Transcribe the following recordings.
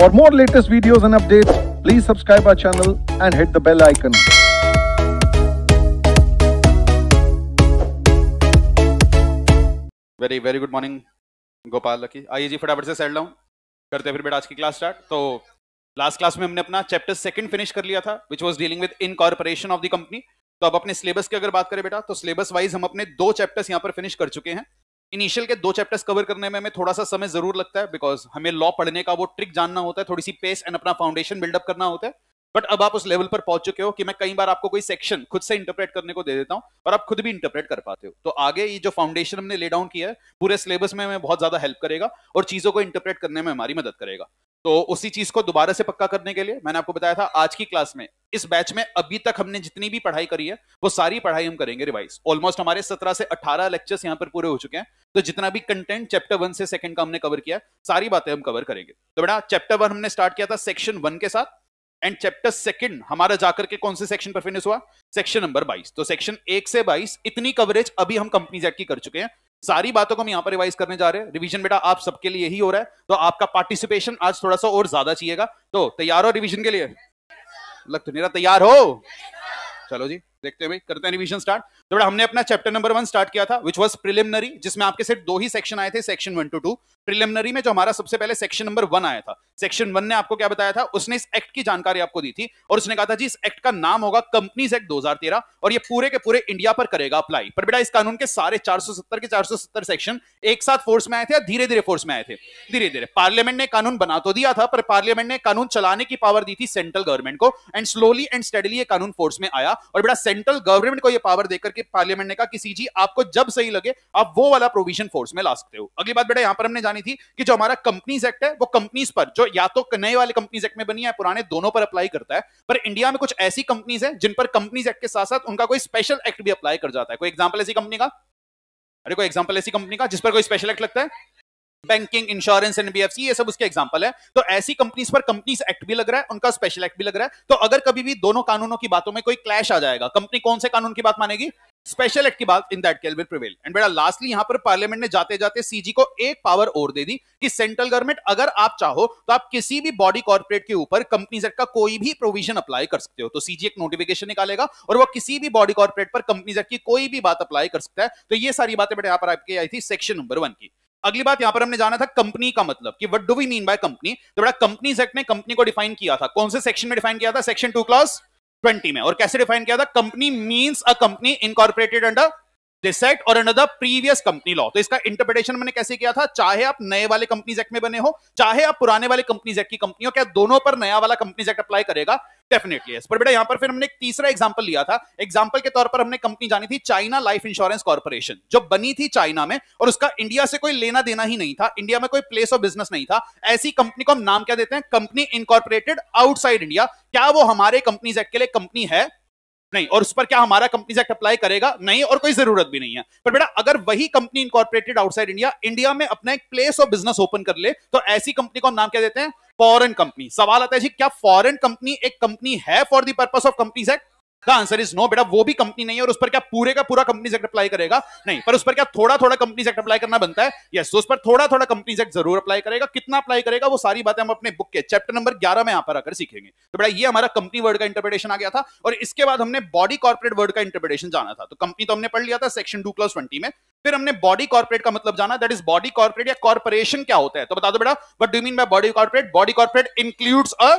For more latest videos and updates, please subscribe our channel and hit the bell icon. Very very good morning, Gopal Lucky. आइए जी फटाफट से set down करते हैं फिर बेटा आज की क्लास स्टार्ट तो लास्ट क्लास में हमने अपना चैप्टर सेकंड फिनिश कर लिया था which was dealing with corporation of the company तो अब अपने सिलेबस की अगर बात करें बेटा तो सिलेबस वाइज हम अपने दो चैप्टर्स यहाँ पर फिनिश कर चुके हैं इनिशियल के दो चैप्टर्स कवर करने में हमें थोड़ा सा समय जरूर लगता है बिकॉज हमें लॉ पढ़ने का वो ट्रिक जानना होता है थोड़ी सी पेस एंड अपना फाउंडेशन बिल्डअप करना होता है बट अब आप उस लेवल पर पहुंच चुके हो कि मैं कई बार आपको कोई सेक्शन खुद से इंटरप्रेट करने को दे देता हूं और आप खुद भी इंटरप्रेट कर पाते हो तो आगे ये जो फाउंडेशन हमने ले डाउन किया है पूरे सिलेबस में हमें बहुत ज्यादा हेल्प करेगा और चीजों को इंटरप्रेट करने में हमारी मदद करेगा तो उसी चीज को दोबारा से पक्का करने के लिए मैंने आपको बताया था आज की क्लास में इस बैच में अभी तक हमने जितनी भी पढ़ाई करी है वो सारी पढ़ाई हम करेंगे रिवाइज ऑलमोस्ट हमारे 17 से 18 लेक्चर्स यहां पर पूरे हो चुके हैं तो जितना भी कंटेंट चैप्टर वन से सेकंड का हमने कवर किया सारी बातें हम कवर करेंगे तो बेटा चैप्टर वन हमने स्टार्ट किया था सेक्शन वन के साथ एंड चैप्टर सेकंड हमारा जाकर के कौन से सेक्शन पर फिनिश हुआ सेक्शन नंबर 22 तो सेक्शन एक से 22 इतनी कवरेज अभी हम कंपनी जैक की कर चुके हैं सारी बातों को हम यहाँ पर रिवाइज करने जा रहे हैं रिवीजन बेटा आप सबके लिए ही हो रहा है तो आपका पार्टिसिपेशन आज थोड़ा सा और ज्यादा चाहिएगा तो तैयार हो रिवीजन के लिए लग तो मेरा तैयार हो चलो जी देखते हैं भाई करते हैं रिवीजन स्टार्ट तो बड़ा हमने अपना चैप्टर नंबर वन स्टार्ट किया था विच वॉज प्रिलिमिनरी जिसमें आपके सिर्फ दो ही सेक्शन आए थे section one two two preliminary में जो हमारा सबसे पहले सेक्शन नंबर वन आया था सेक्शन वन ने आपको क्या बताया था उसने इस एक्ट की जानकारी आपको दी थी और उसने कहा था जी इस एक्ट का नाम होगा कंपनीज एक्ट दो और ये पूरे के पूरे इंडिया पर करेगा अप्लाई पर बेटा इस कानून के सारे चार के चार सेक्शन एक साथ फोर्स में आए थे धीरे धीरे फोर्स में आए थे धीरे धीरे पार्लियामेंट ने कानून बना तो दिया था पर पार्लियामेंट ने कानून चलाने की पावर दी थी सेंट्रल गवर्नमेंट को एंड स्लोली एंड स्टडली ये कानून फोर्स में आया और बेटा सेंट्रल गवर्नमेंट को यह पावर देकर के पार्लियामेंट ने कहा कि सीजी आपको जब सही लगे आप वो वाला प्रोविजन फोर्स में ला सकते हो अगली बात बेटा यहां पर हमने जानी थी कि जो हमारा कंपनीज एक्ट है वो कंपनीज पर जो या तो नए वाले कंपनीज एक्ट में बनी है पुराने दोनों पर अप्लाई करता है पर इंडिया में कुछ ऐसी कंपनीज है जिन पर कंपनीज एक्ट के साथ साथ उनका कोई स्पेशल एक्ट भी अप्लाई कर जाता है कोई एग्जाम्पल ऐसी कंपनी का अरे कोई एग्जाम्पल ऐसी कंपनी का जिस पर कोई स्पेशल एक्ट लगता है बैंकिंग इंश्योरेंस एनबीएफसी ये सब उसके एग्जाम्पल है तो ऐसी कंपनीज पर कंपनीज एक्ट भी लग रहा है उनका स्पेशल एक्ट भी लग रहा है तो अगर कभी भी दोनों कानूनों की बातों में कोई क्लैश आ जाएगा कंपनी कौन से कानून की बात मानेगी स्पेशल एक्ट की बात in that case will prevail and बेटा लास्टली यहां पर पार्लियामेंट ने जाते जाते सीजी को एक पावर और दे दी कि सेंट्रल गवर्नमेंट अगर आप चाहो तो आप किसी भी बॉडी कॉर्पोरेट के ऊपर कंपनीज एक्ट का कोई भी प्रोविजन अप्लाई कर सकते हो तो सीजी एक नोटिफिकेशन निकालेगा और वो किसी भी बॉडी कॉर्पोरेट पर कंपनीज एक्ट की कोई भी बात अप्लाई कर सकता है तो ये सारी बातें बेटा यहां पर आपकी आई थी सेक्शन नंबर वन की अगली बात यहां पर हमने जाना था कंपनी का मतलब कि what do we mean by company तो बड़ा कंपनी एक्ट ने कंपनी को डिफाइन किया था कौन से सेक्शन में डिफाइन किया था सेक्शन टू क्लास ट्वेंटी में और कैसे डिफाइन किया था company means a company incorporated under रिसेट और अनदर प्रीवियस कंपनी लॉ तो इसका इंटरप्रिटेशन मैंने कैसे किया था चाहे आप नए वाले कंपनीज एक्ट में बने हो चाहे आप पुराने वाले कंपनीज एक्ट की कंपनी हो क्या दोनों पर नया वाला कंपनीज एक्ट अप्लाई करेगा डेफिनेटली yes. पर बेटा यहां पर फिर हमने एक तीसरा एग्जाम्पल लिया था एग्जाम्पल के तौर पर हमने कंपनी जानी थी चाइना लाइफ इंश्योरेंस कॉर्पोरेशन जो बनी थी चाइना में और उसका इंडिया से कोई लेना देना ही नहीं था इंडिया में कोई प्लेस ऑफ बिजनेस नहीं था ऐसी कंपनी को हम नाम क्या देते हैं कंपनी इनकॉर्पोरेटेड आउटसाइड इंडिया क्या वो हमारे कंपनीज एक्ट के लिए कंपनी है नहीं और उस पर क्या हमारा कंपनी एक्ट अप्लाई करेगा नहीं और कोई जरूरत भी नहीं है पर बेटा अगर वही company incorporated outside India India में अपना एक प्लेस ऑफ बिजनेस ओपन कर ले तो ऐसी कंपनी को हम नाम क्या देते हैं फॉरेन कंपनी सवाल आता है जी क्या फॉरेन कंपनी एक कंपनी है for the purpose of companies act answer is no बेटा वो भी कंपनी नहीं है और उस पर क्या पूरे का पूरा कंपनी सेक्ट अप्लाई करेगा नहीं पर उस पर क्या थोड़ा थोड़ा कंपनी सेक्ट अप्लाई करना बनता है यस yes, तो उस पर थोड़ा थोड़ा कंपनी सेक्ट जरूर अप्लाई करेगा कितना अप्लाई करेगा वो सारी बातें हम अपने बुक के चैप्टर नंबर ग्यारह में यहां पर आकर सीखेंगे तो बेटा ये हमारा कंपनी वर्ड का इंटरप्रिटेशन आ गया था और इसके बाद हमने बॉडी कॉर्पोरेट वर्ड का इंटरप्रिटेशन जाना था तो कंपनी तो हमने पढ़ लिया था सेक्शन टू क्लास ट्वेंटी में फिर हमने बॉडी कॉर्पोरेट का मतलब जाना दैट इज बॉडी कॉर्पोरेट या कॉर्पोरेशन क्या होता है तो बता दो बेटा what do mean by body corporate body corporate includes a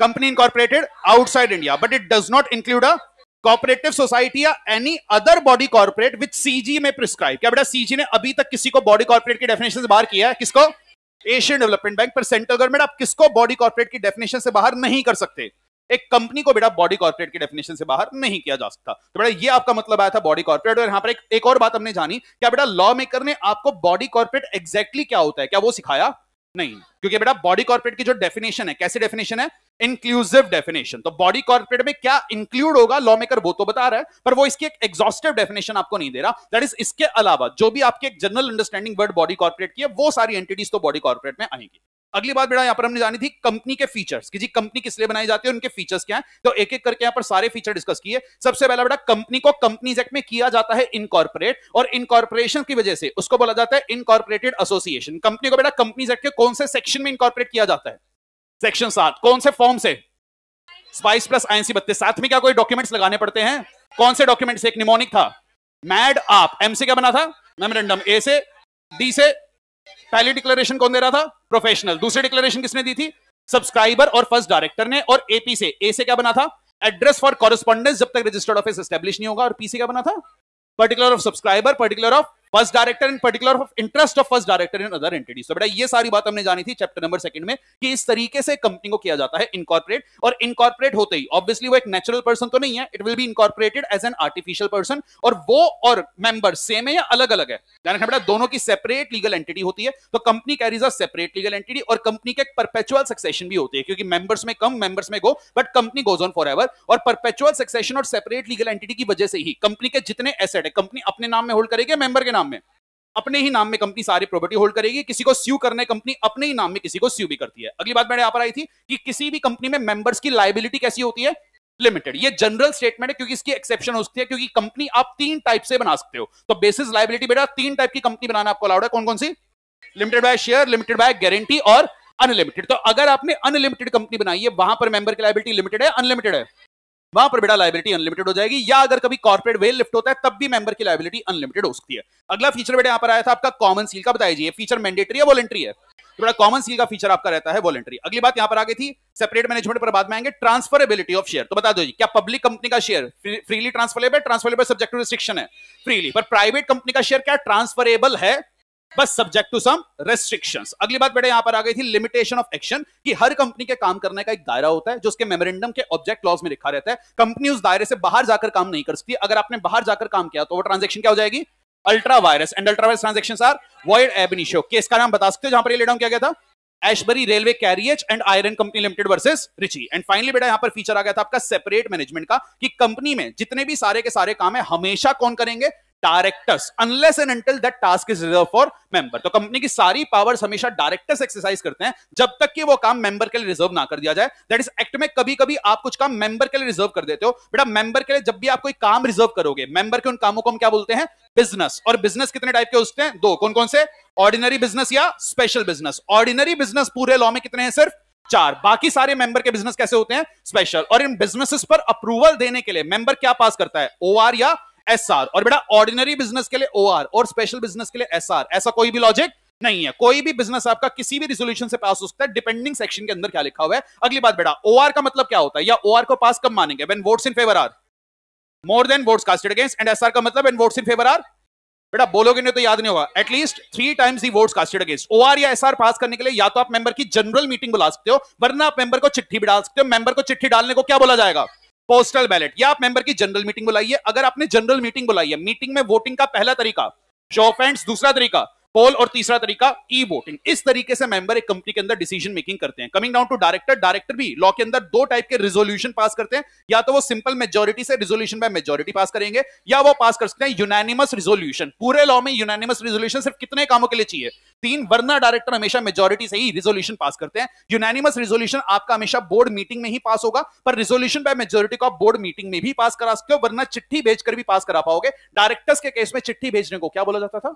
company incorporated outside India, but it does not include a cooperative society या any other body corporate which CG में prescribe. क्या बेटा CG ने अभी तक किसी को body corporate की definition से बाहर किया है किसको एशियन डेवलपमेंट बैंक पर सेंट्रल गवर्नमेंट आप किसको बॉडी कॉर्पोरेट की डेफिनेशन से बाहर नहीं कर सकते एक कंपनी को बेटा बॉडी कॉर्पोरेट की डेफिनेशन से बाहर नहीं किया जा सकता तो बेटा ये आपका मतलब आया था बॉडी कॉर्पोरेट और यहाँ पर एक, एक और बात हमने जानी क्या बेटा लॉ मेकर ने आपको बॉडी कॉर्पोरेट एग्जैक्टली क्या होता है क्या वो सिखाया नहीं क्योंकि बेटा बॉडी कॉर्पोरेट की जो डेफिनेशन है कैसी डेफिनेशन है इंक्लूसिव डेफिनेशन तो बॉडी कॉर्पोरेट में क्या इंक्लूड होगा लॉ मेकर वो तो बता रहा है पर वो इसकी एक एग्जॉस्टिव डेफिनेशन आपको नहीं दे रहा दैट इज इसके अलावा जो भी आपके एक general understanding word body corporate की है वो सारी एंटिटीज तो बॉडी कॉर्पोरेट में आएंगी अगली बात बेटा यहां पर हमने जानी थी कंपनी के फीचर्स कि जी कंपनी किस लिए बनाई जाती है उनके फीचर्स क्या है तो एक एक करके यहाँ पर सारे फीचर डिस्कस किए सबसे पहला बेटा कंपनी को कंपनीज एक्ट में किया जाता है इनकॉर्पोरेट और इनकॉर्पोरेशन की वजह से उसको बोला जाता है इनकॉर्पोरेटेड एसोसिएशन कंपनी को बेटा कंपनीज एक्ट के कौन से सेक्शन में इनकॉर्पोरेट किया जाता है सेक्शन सात कौन से फॉर्म से स्पाइस प्लस आईएनसी बत्तीस साथ में क्या कोई डॉक्यूमेंट्स लगाने पड़ते हैं कौन से डॉक्यूमेंट्स एक निमोनिक था मैड आप एम से क्या बना था मेमोरेंडम ए से डी से पहली डिक्लेरेशन कौन दे रहा था प्रोफेशनल दूसरी डिक्लेरेशन किसने दी थी सब्सक्राइबर और फर्स्ट डायरेक्टर ने और एपी से ए से क्या बना था एड्रेस फॉर कॉरेस्पॉन्डेंस जब तक रजिस्टर्ड ऑफिस एस्टेब्लिश नहीं होगा और पी से क्या बना था particular of subscriber particular of first director in particular of interest of first director in other entity तो बेटा ये सारी बात हमने जानी थी चैप्टर नंबर सेकंड में कि इस तरीके से कंपनी को किया जाता है इनकॉर्पोरेट और इनकॉर्पोरेट होते ही ऑब्वियसली वो एक नेचुरल पर्सन तो नहीं है it will be incorporated as an artificial person और वो और मेंबर सेम है या अलग अलग है ध्यान रखना बेटा दोनों की सेपरेट लीगल एंटिटी होती है तो company carries a separate legal entity और कंपनी के एक परपेचुअल सक्सेशन भी होती है क्योंकि मेंबर्स में कम मेंबर्स में go but company goes on forever और परपेचुअल सक्सेशन और सेपरेट लीगल एंटिटी की वजह से ही कंपनी के जितने एसेट है कंपनी अपने नाम में होल्ड करेगी मेंबर के नाम नाम में अपने ही नाम में कंपनी सारी प्रॉपर्टी होल्ड करेगी किसी को स्यू करने कंपनी अपने ही नाम में किसी को स्यू भी करती है अगली बात मैंने यहां पर आई थी कि किसी भी कंपनी में मेंबर्स की लाइबिलिटी कैसी होती है लिमिटेड ये जनरल स्टेटमेंट है क्योंकि इसकी एक्सेप्शन हो सकती है क्योंकि कंपनी आप तीन टाइप से बना सकते हो तो बेसिस लाइबिलिटी बेटा तीन टाइप की कंपनी बनाना आपको अलाउड है कौन कौन सी limited by share limited by guarantee और अनलिमिटेड तो अगर आपने अनलिमिटेड कंपनी बनाई है वहां पर मेंबर की लाइबिलिटी लिमिटेड है अनलिमिटेड है वहां पर बेटा लाइबिलिटी अनलिमिटेड हो जाएगी या अगर कभी कॉर्पोरेट वेल लिफ्ट होता है तब भी मेंबर की लाइबिलिटी अनलिमिटेड हो सकती है अगला फीचर बेटा यहाँ पर आया था आपका कॉमन सील का बताइए फीचर मैंडेटरी या वॉलेंट्री है बड़ा कॉमन सील का फीचर आपका रहता है वॉलेंट्री अगली बात यहां पर आ गई थी सेपरेट मैनेजमेंट पर बाद में आएंगे ट्रांसफरेबिलिटी ऑफ शेयर तो बता दो जी क्या पब्लिक कंपनी का share freely transferable transferable subject to restriction है फ्रीली पर प्राइवेट कंपनी का शेयर क्या ट्रांसफरेबल है बस सब्जेक्ट टू सम रेस्ट्रिक्शन अगली बात बेटा यहां पर आ गई थी लिमिटेशन ऑफ एक्शन कि हर कंपनी के काम करने का एक दायरा होता है जो उसके मेमोरेंडम के ऑब्जेक्ट क्लॉज में लिखा रहता है कंपनी उस दायरे से बाहर जाकर काम नहीं कर सकती अगर आपने बाहर जाकर काम किया तो वो ट्रांजेक्शन क्या हो जाएगी ultra vires and ultra vires transaction are void ab initio case का नाम बता सकते हो जहां पर ये लेडाउन किया गया था Ashbury railway carriage and iron company Limited versus Riche and finally बेटा यहां पर फीचर आ गया था आपका सेपरेट मैनेजमेंट का कि कंपनी में जितने भी सारे के सारे काम है हमेशा कौन करेंगे directors unless and until that task is reserved for member तो कंपनी की सारी पावर्स हमेशा डायरेक्टर्स एक्सरसाइज करते हैं जब तक कि वो काम मेंबर के लिए रिजर्व ना कर दिया जाए दैट इज एक्ट में कभी कभी आप कुछ काम मेंबर के लिए रिजर्व कर देते हो बेटा मेंबर के लिए जब भी आप कोई काम रिजर्व करोगे मेंबर के उन कामों को हम क्या बोलते हैं बिजनेस और बिजनेस कितने टाइप के होते हैं दो कौन कौन से ऑर्डिनरी बिजनेस या स्पेशल बिजनेस ऑर्डिनरी बिजनेस पूरे लॉ में कितने हैं सिर्फ चार बाकी सारे मेंबर के बिजनेस कैसे होते हैं स्पेशल और इन बिजनेसेस पर अप्रूवल देने के लिए मेंबर क्या पास करता है ओआर या एस आर और बेटा ऑर्डिनरी बिजनेस के लिए ओ आर और स्पेशल बिजनेस के लिए एस आर ऐसा कोई भी लॉजिक नहीं है कोई भी बिजनेस आपका किसी भी रिजोल्यूशन से पास हो सकता है डिपेंडिंग सेक्शन के अंदर क्या लिखा हुआ है अगली बात बेटा ओ का मतलब क्या होता है या ओ को पास कब मानेंगे when votes in favour are more than votes casted against and S का मतलब when votes in favour are बेटा बोलोगे नहीं तो याद नहीं होगा एटलीस्ट थ्री टाइम्स ही वोट्स कास्टेड अगेंस्ट ओआर या एसआर पास करने के लिए या तो आप मेंबर की जनरल मीटिंग बुला सकते हो वरना आप मेंबर को चिट्ठी भी डाल सकते हो मेंबर को चिट्ठी डालने को क्या बोला जाएगा पोस्टल बैलेट या आप मेंबर की जनरल मीटिंग बुलाइए अगर आपने जनरल मीटिंग बुलाई है मीटिंग में वोटिंग का पहला तरीका शो ऑफ दूसरा तरीका पोल और तीसरा तरीका ई वोटिंग इस तरीके से मेंबर एक कंपनी के अंदर डिसीजन मेकिंग करते हैं coming down to director director भी लॉ के अंदर दो टाइप के रिजोल्यूशन पास करते हैं या तो वो सिंपल मेजोरिटी से रिजोल्यूशन बाय मेजोरिटी पास करेंगे या वो पास कर सकते हैं यूनानिमस रिजोल्यूशन पूरे लॉ में यूनानिमस रिजोल्यूशन सिर्फ कितने कामों के लिए चाहिए तीन वरना डायरेक्टर हमेशा मेजोरिटी से ही रिजोल्यूशन पास करते हैं यूनानिमस रिजोल्यूशन आपका हमेशा बोर्ड मीटिंग में ही पास होगा पर रिजोल्यूशन बाय मेजोरिटी को आप बोर्ड मीटिंग में भी पास करा सकते हो वरना चिट्ठी भेजकर भी पास करा पाओगे डायरेक्टर्स के केस में चिट्ठी भेजने को क्या बोला जाता था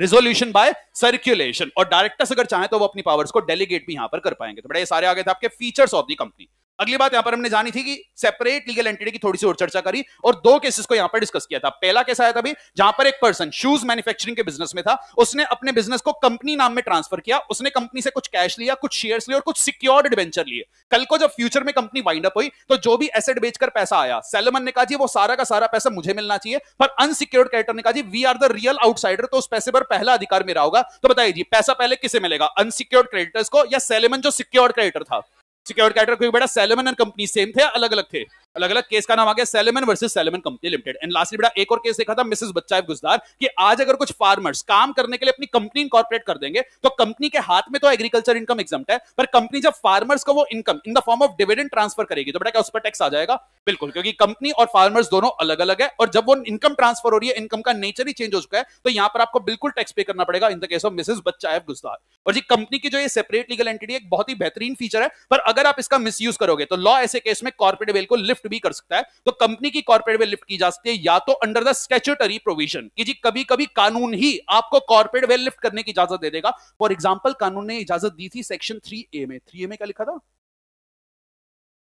रिजोल्यूशन बाय सर्क्यूलेशन और डायरेक्टर्स अगर चाहें तो वो अपनी पावर्स को डेलीगेट भी यहां पर कर पाएंगे तो बड़े सारे आगे थे आपके फीचर्स ऑफ दी कंपनी अगली बात यहां पर हमने जानी थी कि सेपरेट लीगल एंटिटी की थोड़ी सी और चर्चा करी और दो केसेस को यहां पर डिस्कस किया था पहला केस आया था अभी जहां पर एक पर्सन शूज मैन्युफैक्चरिंग के बिजनेस में था उसने अपने बिजनेस को कंपनी नाम में ट्रांसफर किया उसने कंपनी से कुछ कैश लिया कुछ शेयर लिए और कुछ सिक्योर्ड एडवेंचर लिए कल को जब फ्यूचर में कंपनी वाइंड अप हुई तो जो भी एसेट बेचकर पैसा आया सेलमन ने कहा जी वो सारा का सारा पैसा मुझे मिलना चाहिए पर अनसिक्योर्ड कैरेक्टर ने कहा जी we are the real outsider तो उस पैसे पर पहला अधिकार मेरा होगा तो बताइए जी पैसा पहले किसे मिलेगा अनसिक्योर्ड क्रेडिटर्स को या सेलेमन जो सिक्योर्ड क्रेडिटर था सिक्योरिटी कैटर क्योंकि बेटा सेलमन एंड कंपनी सेम थे अलग अलग थे अलग अलग केस का नाम आ गया Salomon versus Salomon company limited and lastly बेटा एक और केस देखा था मिसेस बच्चा गुजदार कि आज अगर कुछ फार्मर्स काम करने के लिए अपनी कंपनी इनकॉर्पोरेट कर देंगे तो कंपनी के हाथ में तो एग्रीकल्चर इनकम एग्जाम है पर कंपनी जब फार्मर्स को वो income in the form of dividend transfer करेगी तो बेटा क्या उस पर टैक्स आ जाएगा बिल्कुल क्योंकि कंपनी और फार्मर्स दोनों अलग अलग है और जब वो इनकम ट्रांसफर हो रही है इनकम का नेचर ही चेंज हो चुका है तो यहाँ पर आपको बिल्कुल टैक्स पे करना पड़ेगा in the case of Mrs Bacha Guzdar और जी कंपनी की जो ये सेपरेट लीगल एंटिटी एक बहुत ही बेहतरीन फीचर है पर अगर आप इसका मिस करोगे तो लॉ ऐसे केस में कॉर्पोरेट वेल को लिफ्ट लिफ्ट भी कर सकता है तो कंपनी की कॉर्पोरेट वेल लिफ्ट की जा सकती है या तो अंडर द स्टेचुटरी प्रोविजन कि जी कभी कभी कानून ही आपको कॉर्पोरेट वेल लिफ्ट करने की इजाजत दे देगा फॉर एग्जाम्पल कानून ने इजाजत दी थी सेक्शन थ्री ए में थ्री ए में क्या लिखा था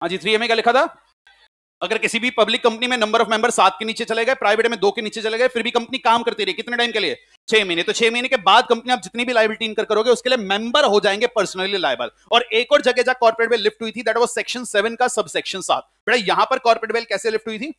हाँ जी थ्री ए में क्या लिखा था अगर किसी भी पब्लिक कंपनी में नंबर ऑफ मेंबर सात के नीचे चले गए प्राइवेट में दो के नीचे चले गए फिर भी कंपनी काम करती रही कितने टाइम के लिए छह महीने तो छह महीने के बाद कंपनी आप जितनी भी लाइबिलिटी इनकर करोगे उसके लिए मेंबर हो जाएंगे पर्सनली लाइबल और एक और जगह जहां कॉर्पोरेट बेल लिफ्ट हुई थी दैट वाज सेक्शन सेवन का सब सेक्शन सात बेटा यहां पर कॉर्पोरेट बेल कैसे लिफ्ट हुई थी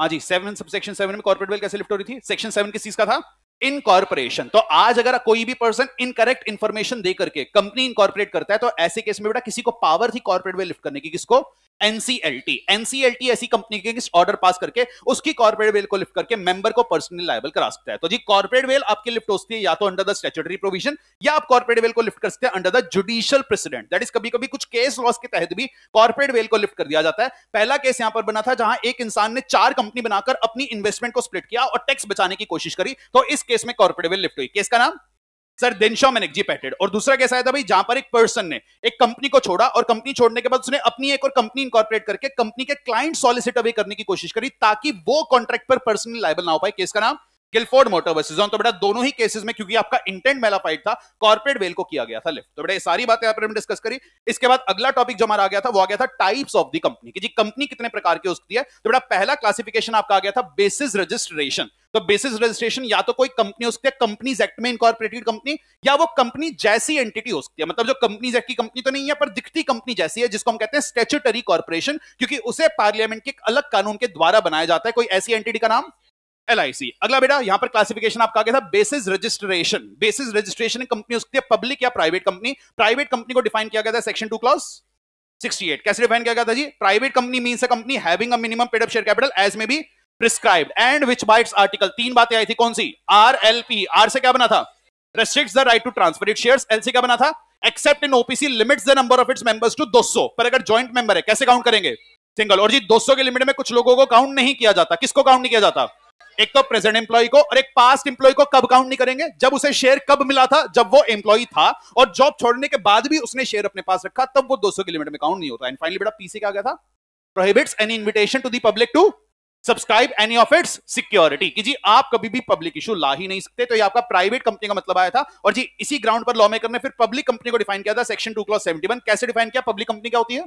हाँ जी सेवन सब सेक्शन सेवन में कॉर्पोरेट बेल कैसे लिफ्ट हो रही थी सेक्शन सेवन किस चीज का था इनकॉर्पोरेशन तो आज अगर कोई भी पर्सन इनकरेक्ट इंफॉर्मेशन देकर के कंपनी इनकॉर्पोरेट करता है तो ऐसे केस में बेटा किसी को पावर थी कॉर्पोरेट वेल लिफ्ट करने की किसको एनसीएलटी एनसीएलटी ऐसी कंपनी के ऑर्डर पास करके उसकी कॉर्पोरेट वेल को लिफ्ट करके मेंबर को पर्सनल लाइबल करा सकता है तो जी कॉर्पोरेट वेल आपकी लिफ्ट होती है या तो अंडर द स्टेचुटरी प्रोविजन या आप कॉर्पोरेट वेल को लिफ्ट कर सकते हैं under the judicial precedent that is कभी कभी कुछ केस लॉस के तहत भी कॉर्पोरेट वेल को लिफ्ट कर दिया जाता है पहला केस यहां पर बना था जहां एक इंसान ने चार कंपनी बनाकर अपनी इन्वेस्टमेंट को स्प्लिट किया और टैक्स बचाने की कोशिश करी तो इस केस में कॉर्पोरेट वेल लिफ्ट हुई केस का नाम सर देनशॉम एंड एक्जीपैटेड और दूसरा कैसा आया था भाई जहां पर एक पर्सन ने एक कंपनी को छोड़ा और कंपनी छोड़ने के बाद उसने अपनी एक और कंपनी इंकॉर्पोरेट करके कंपनी के क्लाइंट सॉलिसिट अवे करने की कोशिश करी ताकि वो कॉन्ट्रैक्ट पर पर्सनली लाइबल ना हो पाए केस का नाम गिलफोर्ड मोटर वर्सेजॉन तो बेटा दोनों ही केसेस में क्योंकि आपका इंटेंट मेला फाइट था कॉर्पोरेट वेल को किया गया था लेफ्ट तो बेटा ये सारी बातें आपने डिस्कस करी इसके बाद अगला टॉपिक जो हमारा आ गया था वो आ गया था टाइप्स ऑफ दी कंपनी की जी कंपनी कितने प्रकार की सकती है तो बेटा पहला क्लासिफिकेशन आपका आ गया था बेसिस रजिस्ट्रेशन तो बेसिस रजिस्ट्रेशन या तो कोई कंपनी हो सकती है कंपनीज एक्ट में इनकॉर्पोरेटेड कंपनी या वो कंपनी जैसी एंटिटी हो सकती है मतलब जो कंपनीज एक्ट की कंपनी तो नहीं है पर दिखती कंपनी जैसी है जिसको हम कहते हैं स्टेचुटरी कॉर्पोरेशन क्योंकि उसे पार्लियामेंट के अलग कानून के द्वारा बनाया जाता है कोई ऐसी एंटिटी का नाम एल अगला बेटा यहां पर क्लासिफिकेशन आपका आ था basis registration basis registration company उसकी पब्लिक या प्राइवेट कंपनी प्राइवेट कंपनी को डिफाइन किया गया था सेक्शन टू क्लॉज 68 कैसे डिफाइन किया गया था जी private company mean company having a minimum paid up share capital as may be prescribe and which by its article तीन बातें आई थी कौन सी आर एल पी आर से क्या बना था restrict the right to transfer it share L सी क्या बना था except in OPC limits the number of its members to 200 पर अगर ज्वाइंट मेंबर है कैसे काउंट करेंगे सिंगल और जी 200 के लिमिट में कुछ लोगों को काउंट नहीं किया जाता किसको काउंट नहीं किया जाता एक तो प्रेजेंट एम्प्लॉय को और एक पास्ट एम्प्लॉय को कब काउंट नहीं करेंगे जब उसे शेयर कब मिला था जब वो एम्प्लॉय था और जॉब छोड़ने के बाद भी उसने शेयर अपने पास रखा तब वो 200 के लिमिट में काउंट नहीं होता एंड फाइनली बेटा पीसी का गया था prohibits any invitation to the public to subscribe any of its security कि जी आप कभी भी पब्लिक इशू ला ही नहीं सकते तो ये आपका प्राइवेट कंपनी का मतलब आया था और जी इसी ग्राउंड पर लॉ मेकर ने फिर पब्लिक कंपनी को डिफाइन किया था section two clause seventy one कैसे डिफाइन किया पब्लिक कंपनी क्या होती है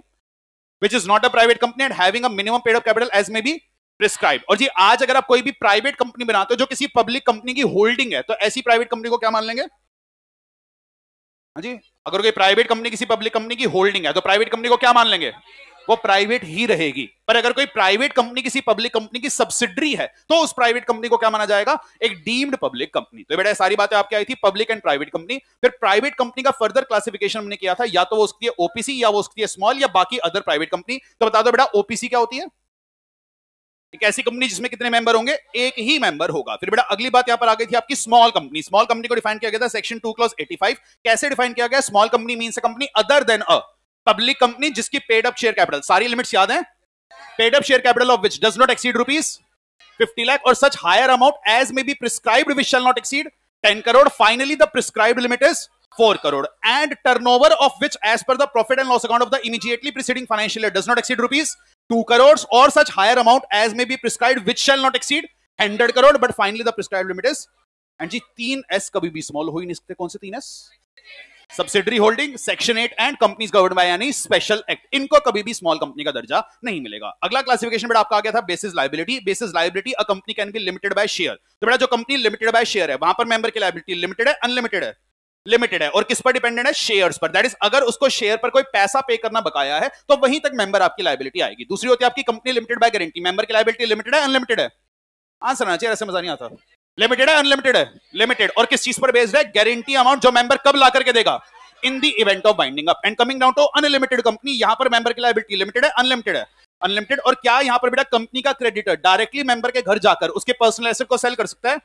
which is not a private company and having a minimum paid of capital as may be prescribe और जी आज अगर आप कोई भी प्राइवेट कंपनी बनाते हो जो किसी पब्लिक कंपनी की होल्डिंग है तो ऐसी प्राइवेट कंपनी को क्या मान लेंगे हाँ जी अगर कोई प्राइवेट कंपनी किसी पब्लिक कंपनी की होल्डिंग है तो प्राइवेट कंपनी को क्या मान लेंगे वो प्राइवेट ही रहेगी पर अगर कोई प्राइवेट कंपनी किसी पब्लिक कंपनी की सब्सिडरी है तो उस प्राइवेट कंपनी को क्या माना जाएगा एक डीम्ड पब्लिक कंपनी तो बेटा सारी बातें आपकी आई थी पब्लिक एंड प्राइवेट कंपनी फिर प्राइवेट कंपनी का फर्दर क्लासिफिकेशन हमने किया था या तो वो उसकी ओपीसी या वो उसकी स्मॉल या बाकी अदर प्राइवेट कंपनी तो बता दो बेटा ओपीसी क्या होती है एक ऐसी कंपनी जिसमें कितने मेंबर होंगे एक ही मेंबर होगा फिर बेटा अगली बात यहां पर आ गई थी आपकी स्मॉल कंपनी स्मॉल कंपनी को डिफाइन किया गया था सेक्शन टू क्लॉस 85 कैसे डिफाइन किया गया small company mean company other than a public company जिसकी पेड अप शेयर कैपिटल सारी लिमिट्स याद है paid up share capital of which does not exceed rupees fifty lakh और such higher amount as may be prescribe which shall not exceed ten crore finally the prescribe limit is four crore and turnover of which as per the profit and loss account of the immediately preceding financial does not exceed rupees two crore और such higher amount as may be prescribed which shall not exceed hundred crore but finally the prescribed limit is and ji तीन S kabhi bhi small ho hi nahi sakte kaun se teen subsidiary holding section eight and companies govern by यानी special act इनको कभी भी small company का दर्जा नहीं मिलेगा अगला क्लासिफिकेशन बेटा आपका आ गया था basis liability basis liability a company can be limited by share तो बेटा जो कंपनी लिमिटेड बाय शेयर है वहां पर मेंबर की लाइबिलिटी लिमिटेड है अनलिमिटेड है लिमिटेड है और किस पर डिपेंडेंट है शेयर्स पर दैट इज अगर उसको शेयर पर कोई पैसा पे करना बकाया है तो वहीं तक मेंबर आपकी लाइबिलिटी आएगी दूसरी होती है आपकी company limited by guarantee member की लाइबिलिटी लिमिटेड है अनलिमिटेड है आंसर आना चाहिए ऐसे मजा नहीं आता लिमिटेड है अनलिमिटेड है लिमिटेड और किस चीज पर बेस्ड है गारंटी अमाउंट जो मेंबर कब ला करके देगा in the event of winding up and coming down to unlimited company यहां पर मेंबर की लाइबिलिटी लिमिटेड है अनलिमिटेड है अनलिमिटेड और क्या यहां पर बेटा कंपनी का क्रेडिटर डायरेक्टली मेंबर के घर जाकर उसके पर्सनल एसेट को सेल कर सकता है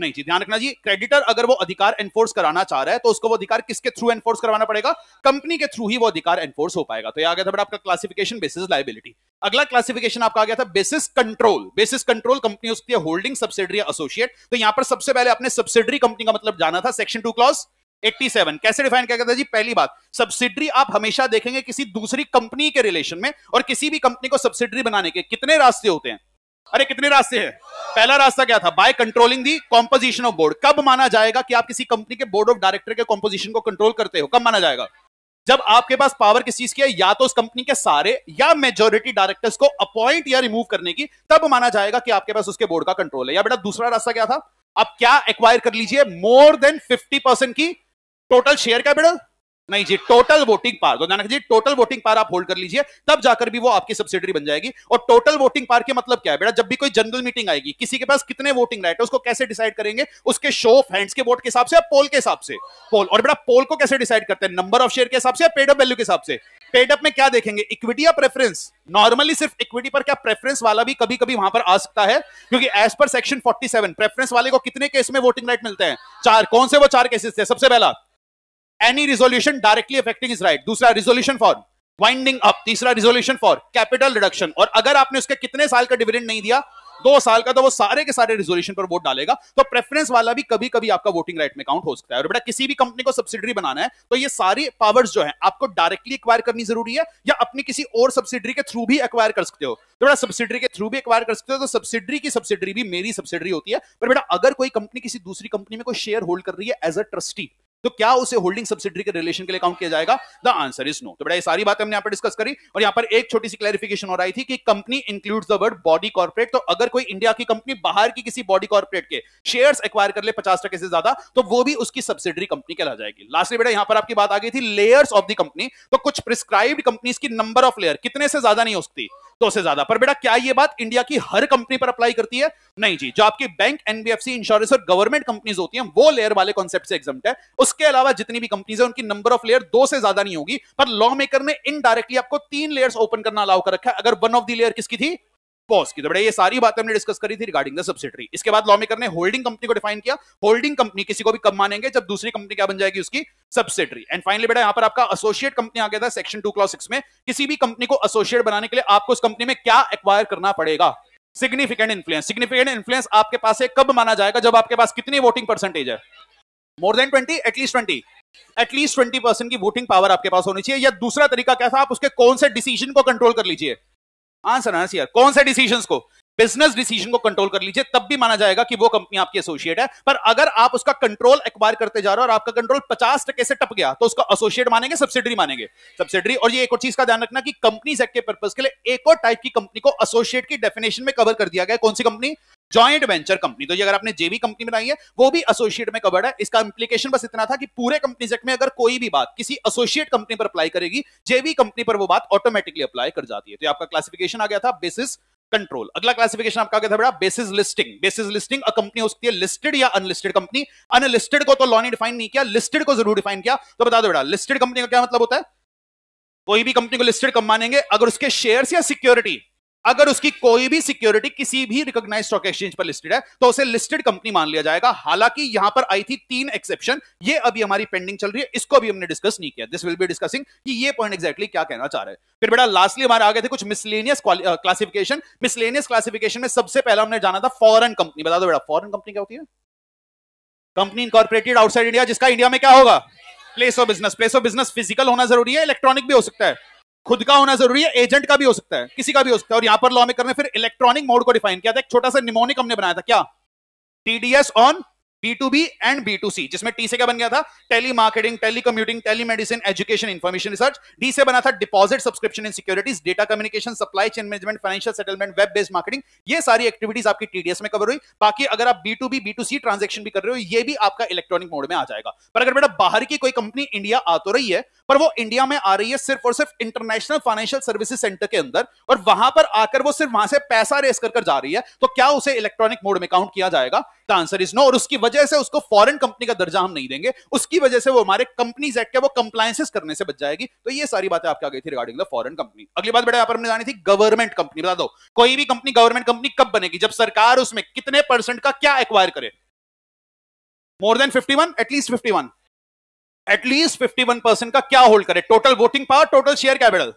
नहीं जी ध्यान रखना जी क्रेडिटर अगर वो अधिकार एनफोर्स कराना चाह रहा है तो उसको वो अधिकार किसके थ्रू एनफोर्स करवाना पड़ेगा कंपनी के थ्रू ही वो अधिकार एनफोर्स हो पाएगा तो ये आ गया था आपका क्लासिफिकेशन बेसिस लाइबिलिटी अगला क्लासिफिकेशन आपका आ गया था basis control basis control company उसकी होल्डिंग सब्सिडरी एसोसिएट तो यहां पर सबसे पहले आपने सब्सिडरी कंपनी का मतलब जाना था सेक्शन टू क्लॉज 87 कैसे डिफाइन किया गया था जी पहली बात सब्सिडरी आप हमेशा देखेंगे किसी दूसरी कंपनी के रिलेशन में और किसी भी कंपनी को सब्सिडरी बनाने के कितने रास्ते होते हैं अरे कितने रास्ते हैं पहला रास्ता क्या था by controlling the composition of board कब माना जाएगा कि आप किसी कंपनी के बोर्ड ऑफ डायरेक्टर के कॉम्पोजिशन को कंट्रोल करते हो कब माना जाएगा जब आपके पास पावर किस चीज की है या तो उस कंपनी के सारे या मेजोरिटी डायरेक्टर्स को अपॉइंट या रिमूव करने की तब माना जाएगा कि आपके पास उसके बोर्ड का कंट्रोल है या बेटा दूसरा रास्ता क्या था आप क्या एक्वायर कर लीजिए मोर देन फिफ्टी परसेंट की टोटल शेयर कैपिटल नहीं जी टोटल वोटिंग पार तो नानक जी टोटल वोटिंग पार आप होल्ड कर लीजिए तब जाकर भी वो आपकी सब्सिडरी बन जाएगी और टोटल वोटिंग पार के मतलब क्या है बेटा जब भी कोई जनरल मीटिंग आएगी किसी के पास कितने वोटिंग राइट है उसको कैसे डिसाइड करेंगे उसके शो ऑफ हैंड्स के वोट के हिसाब से पोल के हिसाब से पोल और बेटा पोल को कैसे डिसाइड करते हैं नंबर ऑफ शेयर के हिसाब से पेडअप वैल्यू के हिसाब से पेडअप में क्या देखेंगे इक्विटी या प्रेफरेंस नॉर्मली सिर्फ इक्विटी पर क्या प्रेफरेंस वाला भी कभी कभी वहां पर आ सकता है क्योंकि एज पर सेक्शन 47 प्रेफरेंस वाले को कितने केस में वोटिंग राइट मिलते हैं चार कौन से वो चार केसेस थे सबसे पहला any resolution directly affecting is right दूसरा रिजोल्यूशन फॉर वाइंडिंग अप तीसरा रिजोल्यूशन फॉर कैपिटल रिडक्शन और अगर आपने उसके कितने साल का डिविडेंड नहीं दिया दो साल का तो वो सारे के सारे रिजोल्यूशन पर वोट डालेगा तो प्रेफरेंस वाला भी कभी कभी आपका वोटिंग राइट में काउंट हो सकता है और बेटा किसी भी कंपनी को सब्सिडी बनाना है तो ये सारी पावर्स जो है आपको डायरेक्टली एक्वायर करनी जरूरी है या अपनी किसी और सब्सिडी के थ्रू भी एक्वायर कर सकते हो तो बेटा सब्सिडरी के थ्रू भी एक्वायर कर सकते हो तो सब्सिडी की सब्सिडी भी मेरी सब्सिडी होती है पर बेटा अगर कोई कंपनी किसी दूसरी कंपनी में कोई शेयर होल्ड कर रही है एज अ ट्रस्टी तो क्या उसे होल्डिंग सब्सिडी के रिलेशन के लिए काउंट किया जाएगा द आंसर इज नो तो बड़ा ये सारी बातें हमने यहाँ पर डिस्कस करी और यहाँ पर एक छोटी सी क्लैरिफिकेशन हो रही थी कि company includes the word body corporate तो अगर कोई इंडिया की कंपनी बाहर की किसी बॉडी कॉर्पोरेट के शेयर्स एक्वायर कर ले पचास टके से ज्यादा तो वो भी उसकी सब्सिडी कंपनी कहला जाएगी लास्टली बेटा यहाँ पर आपकी बात आ गई थी लेयर्स ऑफ द कंपनी तो कुछ प्रिस्क्राइब्ड कंपनीज की नंबर ऑफ लेयर कितने से ज्यादा नहीं हो सकती तो से ज्यादा पर बेटा क्या ये बात इंडिया की हर कंपनी पर अप्लाई करती है नहीं जी जो आपकी बैंक एनबीएफसी इंश्योरेंस और गवर्नमेंट कंपनीज होती हैं वो लेयर वाले कॉन्सेप्ट से एग्जाम्ट है उसके अलावा जितनी भी कंपनीज है उनकी नंबर ऑफ लेयर दो से ज्यादा नहीं होगी पर लॉ मेकर ने इनडायरेक्टली आपको तीन लेयर्स ओपन करना अलाउ कर रखा है अगर वन ऑफ दी लेयर किसकी थी पॉज की तो बड़े ये सारी बातें हमने डिस्कस करी थी रिगार्डिंग द सब्सिडरी इसके बाद लॉ मेकर ने होल्डिंग कंपनी को डिफाइन किया होल्डिंग कंपनी किसी को भी कब मानेंगे जब दूसरी कंपनी क्या बन जाएगी उसकी सब्सिडरी एंड फाइनली बेटा यहां पर आपका एसोसिएट कंपनी आ गया था सेक्शन टू क्लॉस सिक्स में किसी भी कंपनी को एसोसिएट बनाने के लिए आपको उस कंपनी में क्या एक्वायर करना पड़ेगा सिग्निफिकेंट इन्फ्लुएंस सिग्निफिकेंट इन्फ्लुएंस आपके पास है कब माना जाएगा जब आपके पास कितनी वोटिंग परसेंटेज है more than twenty at least twenty at least twenty percent की वोटिंग पावर आपके पास होनी चाहिए या दूसरा तरीका कैसा आप उसके कौन से डिसीजन को कंट्रोल कर लीजिए आंसर आंसर कौन से डिसीजन को बिजनेस डिसीजन को कंट्रोल कर लीजिए तब भी माना जाएगा कि वो कंपनी आपकी एसोसिएट है पर अगर आप उसका कंट्रोल एक्वायर करते जा रहे हो और आपका कंट्रोल पचास टके से टप गया तो उसका एसोसिएट मानेंगे सब्सिडरी मानेंगे सब्सिडरी और ये एक और चीज का ध्यान रखना कि कंपनी सेक्ट के पर्पज के लिए एक और टाइप की कंपनी को एसोसिएट की डेफिनेशन में कवर कर दिया गया कौन सी कंपनी ज्वाइंट वेंचर कंपनी तो ये अगर आपने जेबी कंपनी बनाई है वो भी एसोसिएट में कवर्ड है इसका इंप्लीकेशन बस इतना था कि पूरे कंपनी सेक्ट में अगर कोई भी बात किसी एसोसिएट कंपनी पर अप्लाई करेगी जेबी कंपनी पर वो बात ऑटोमेटिकली अप्लाई कर जाती है तो आपका क्लासिफिकेशन आ गया था बेसिस कंट्रोल अगला क्लासिफिकेशन आपका क्या था बेटा basis listing basis listing a company हो सकती है लिस्टेड या अनलिस्टेड कंपनी अनलिस्टेड को तो लॉ ने डिफाइन नहीं किया लिस्टेड को जरूर डिफाइन किया तो बता दो बेटा लिस्टेड कंपनी का क्या मतलब होता है कोई भी कंपनी को लिस्टेड कब मानेंगे अगर उसके शेयर्स या सिक्योरिटी अगर उसकी कोई भी सिक्योरिटी किसी भी रिकॉग्नाइज स्टॉक एक्सचेंज पर लिस्टेड है तो उसे लिस्टेड कंपनी मान लिया जाएगा हालांकि यहां पर आई थी तीन एक्सेप्शन ये अभी हमारी पेंडिंग चल रही है इसको भी हमने डिस्कस नहीं किया दिस विल बी डिस्कसिंग कि ये पॉइंट एक्जैक्टली क्या कहना चाह रहे हैं फिर बेटा लास्टली हमारे आगे थे कुछ मिसलेनियस क्लासिफिकेशन मिसलेनियस क्लासिफिकेशन में सबसे पहला हमने जाना था फॉरन कंपनी बता दो बेटा फॉरन कंपनी क्या होती है कंपनी इनकॉर्पोरेटेड आउटसाइड इंडिया जिसका इंडिया में क्या होगा place of business place of business physical होना जरूरी है इलेक्ट्रॉनिक भी हो सकता है खुद का होना जरूरी है एजेंट का भी हो सकता है किसी का भी हो सकता है और यहां पर लॉ मेकर ने फिर इलेक्ट्रॉनिक मोड को डिफाइन किया था एक छोटा सा निमोनिक हमने बनाया था क्या TDS on B to B and B to C जिसमें टी से क्या बन गया था telemarketing telecommuting telemedicine education information research D से बना था deposit subscription in securities data communication supply chain management financial settlement web based marketing ये सारी एक्टिविटीज आपकी टीडीएस में कवर हुई बाकी अगर आप B to B B to C transaction भी कर रहे हो ये भी आपका इलेक्ट्रॉनिक मोड में आ जाएगा पर अगर बेटा बाहर की कोई कंपनी इंडिया आ तो रही है पर वो इंडिया में आ रही है सिर्फ और सिर्फ इंटरनेशनल फाइनेंशियल सर्विसेज सेंटर के अंदर और वहां पर आकर वो सिर्फ वहां से पैसा रेस कर जा रही है तो क्या उसे इलेक्ट्रॉनिक मोड में काउंट किया जाएगा आंसर इज नो और उसकी वजह से उसको फॉरेन कंपनी का दर्जा हम नहीं देंगे उसकी वजह से वो हमारे कंपनीज एक्ट के वो कंप्लायसेस करने से बच जाएगी तो ये सारी बातें आपके आ गई थी रिगार्डिंग द फॉरन कंपनी अगली बात बेटा आपने जानी थी गवर्नमेंट कंपनी बता दो कोई भी कंपनी गवर्नमेंट कंपनी कब बनेगी जब सरकार उसमें कितने परसेंट का क्या एक्वायर करे more than fifty one at least fifty one at least fifty one percent का क्या होल्ड करे total voting power total share capital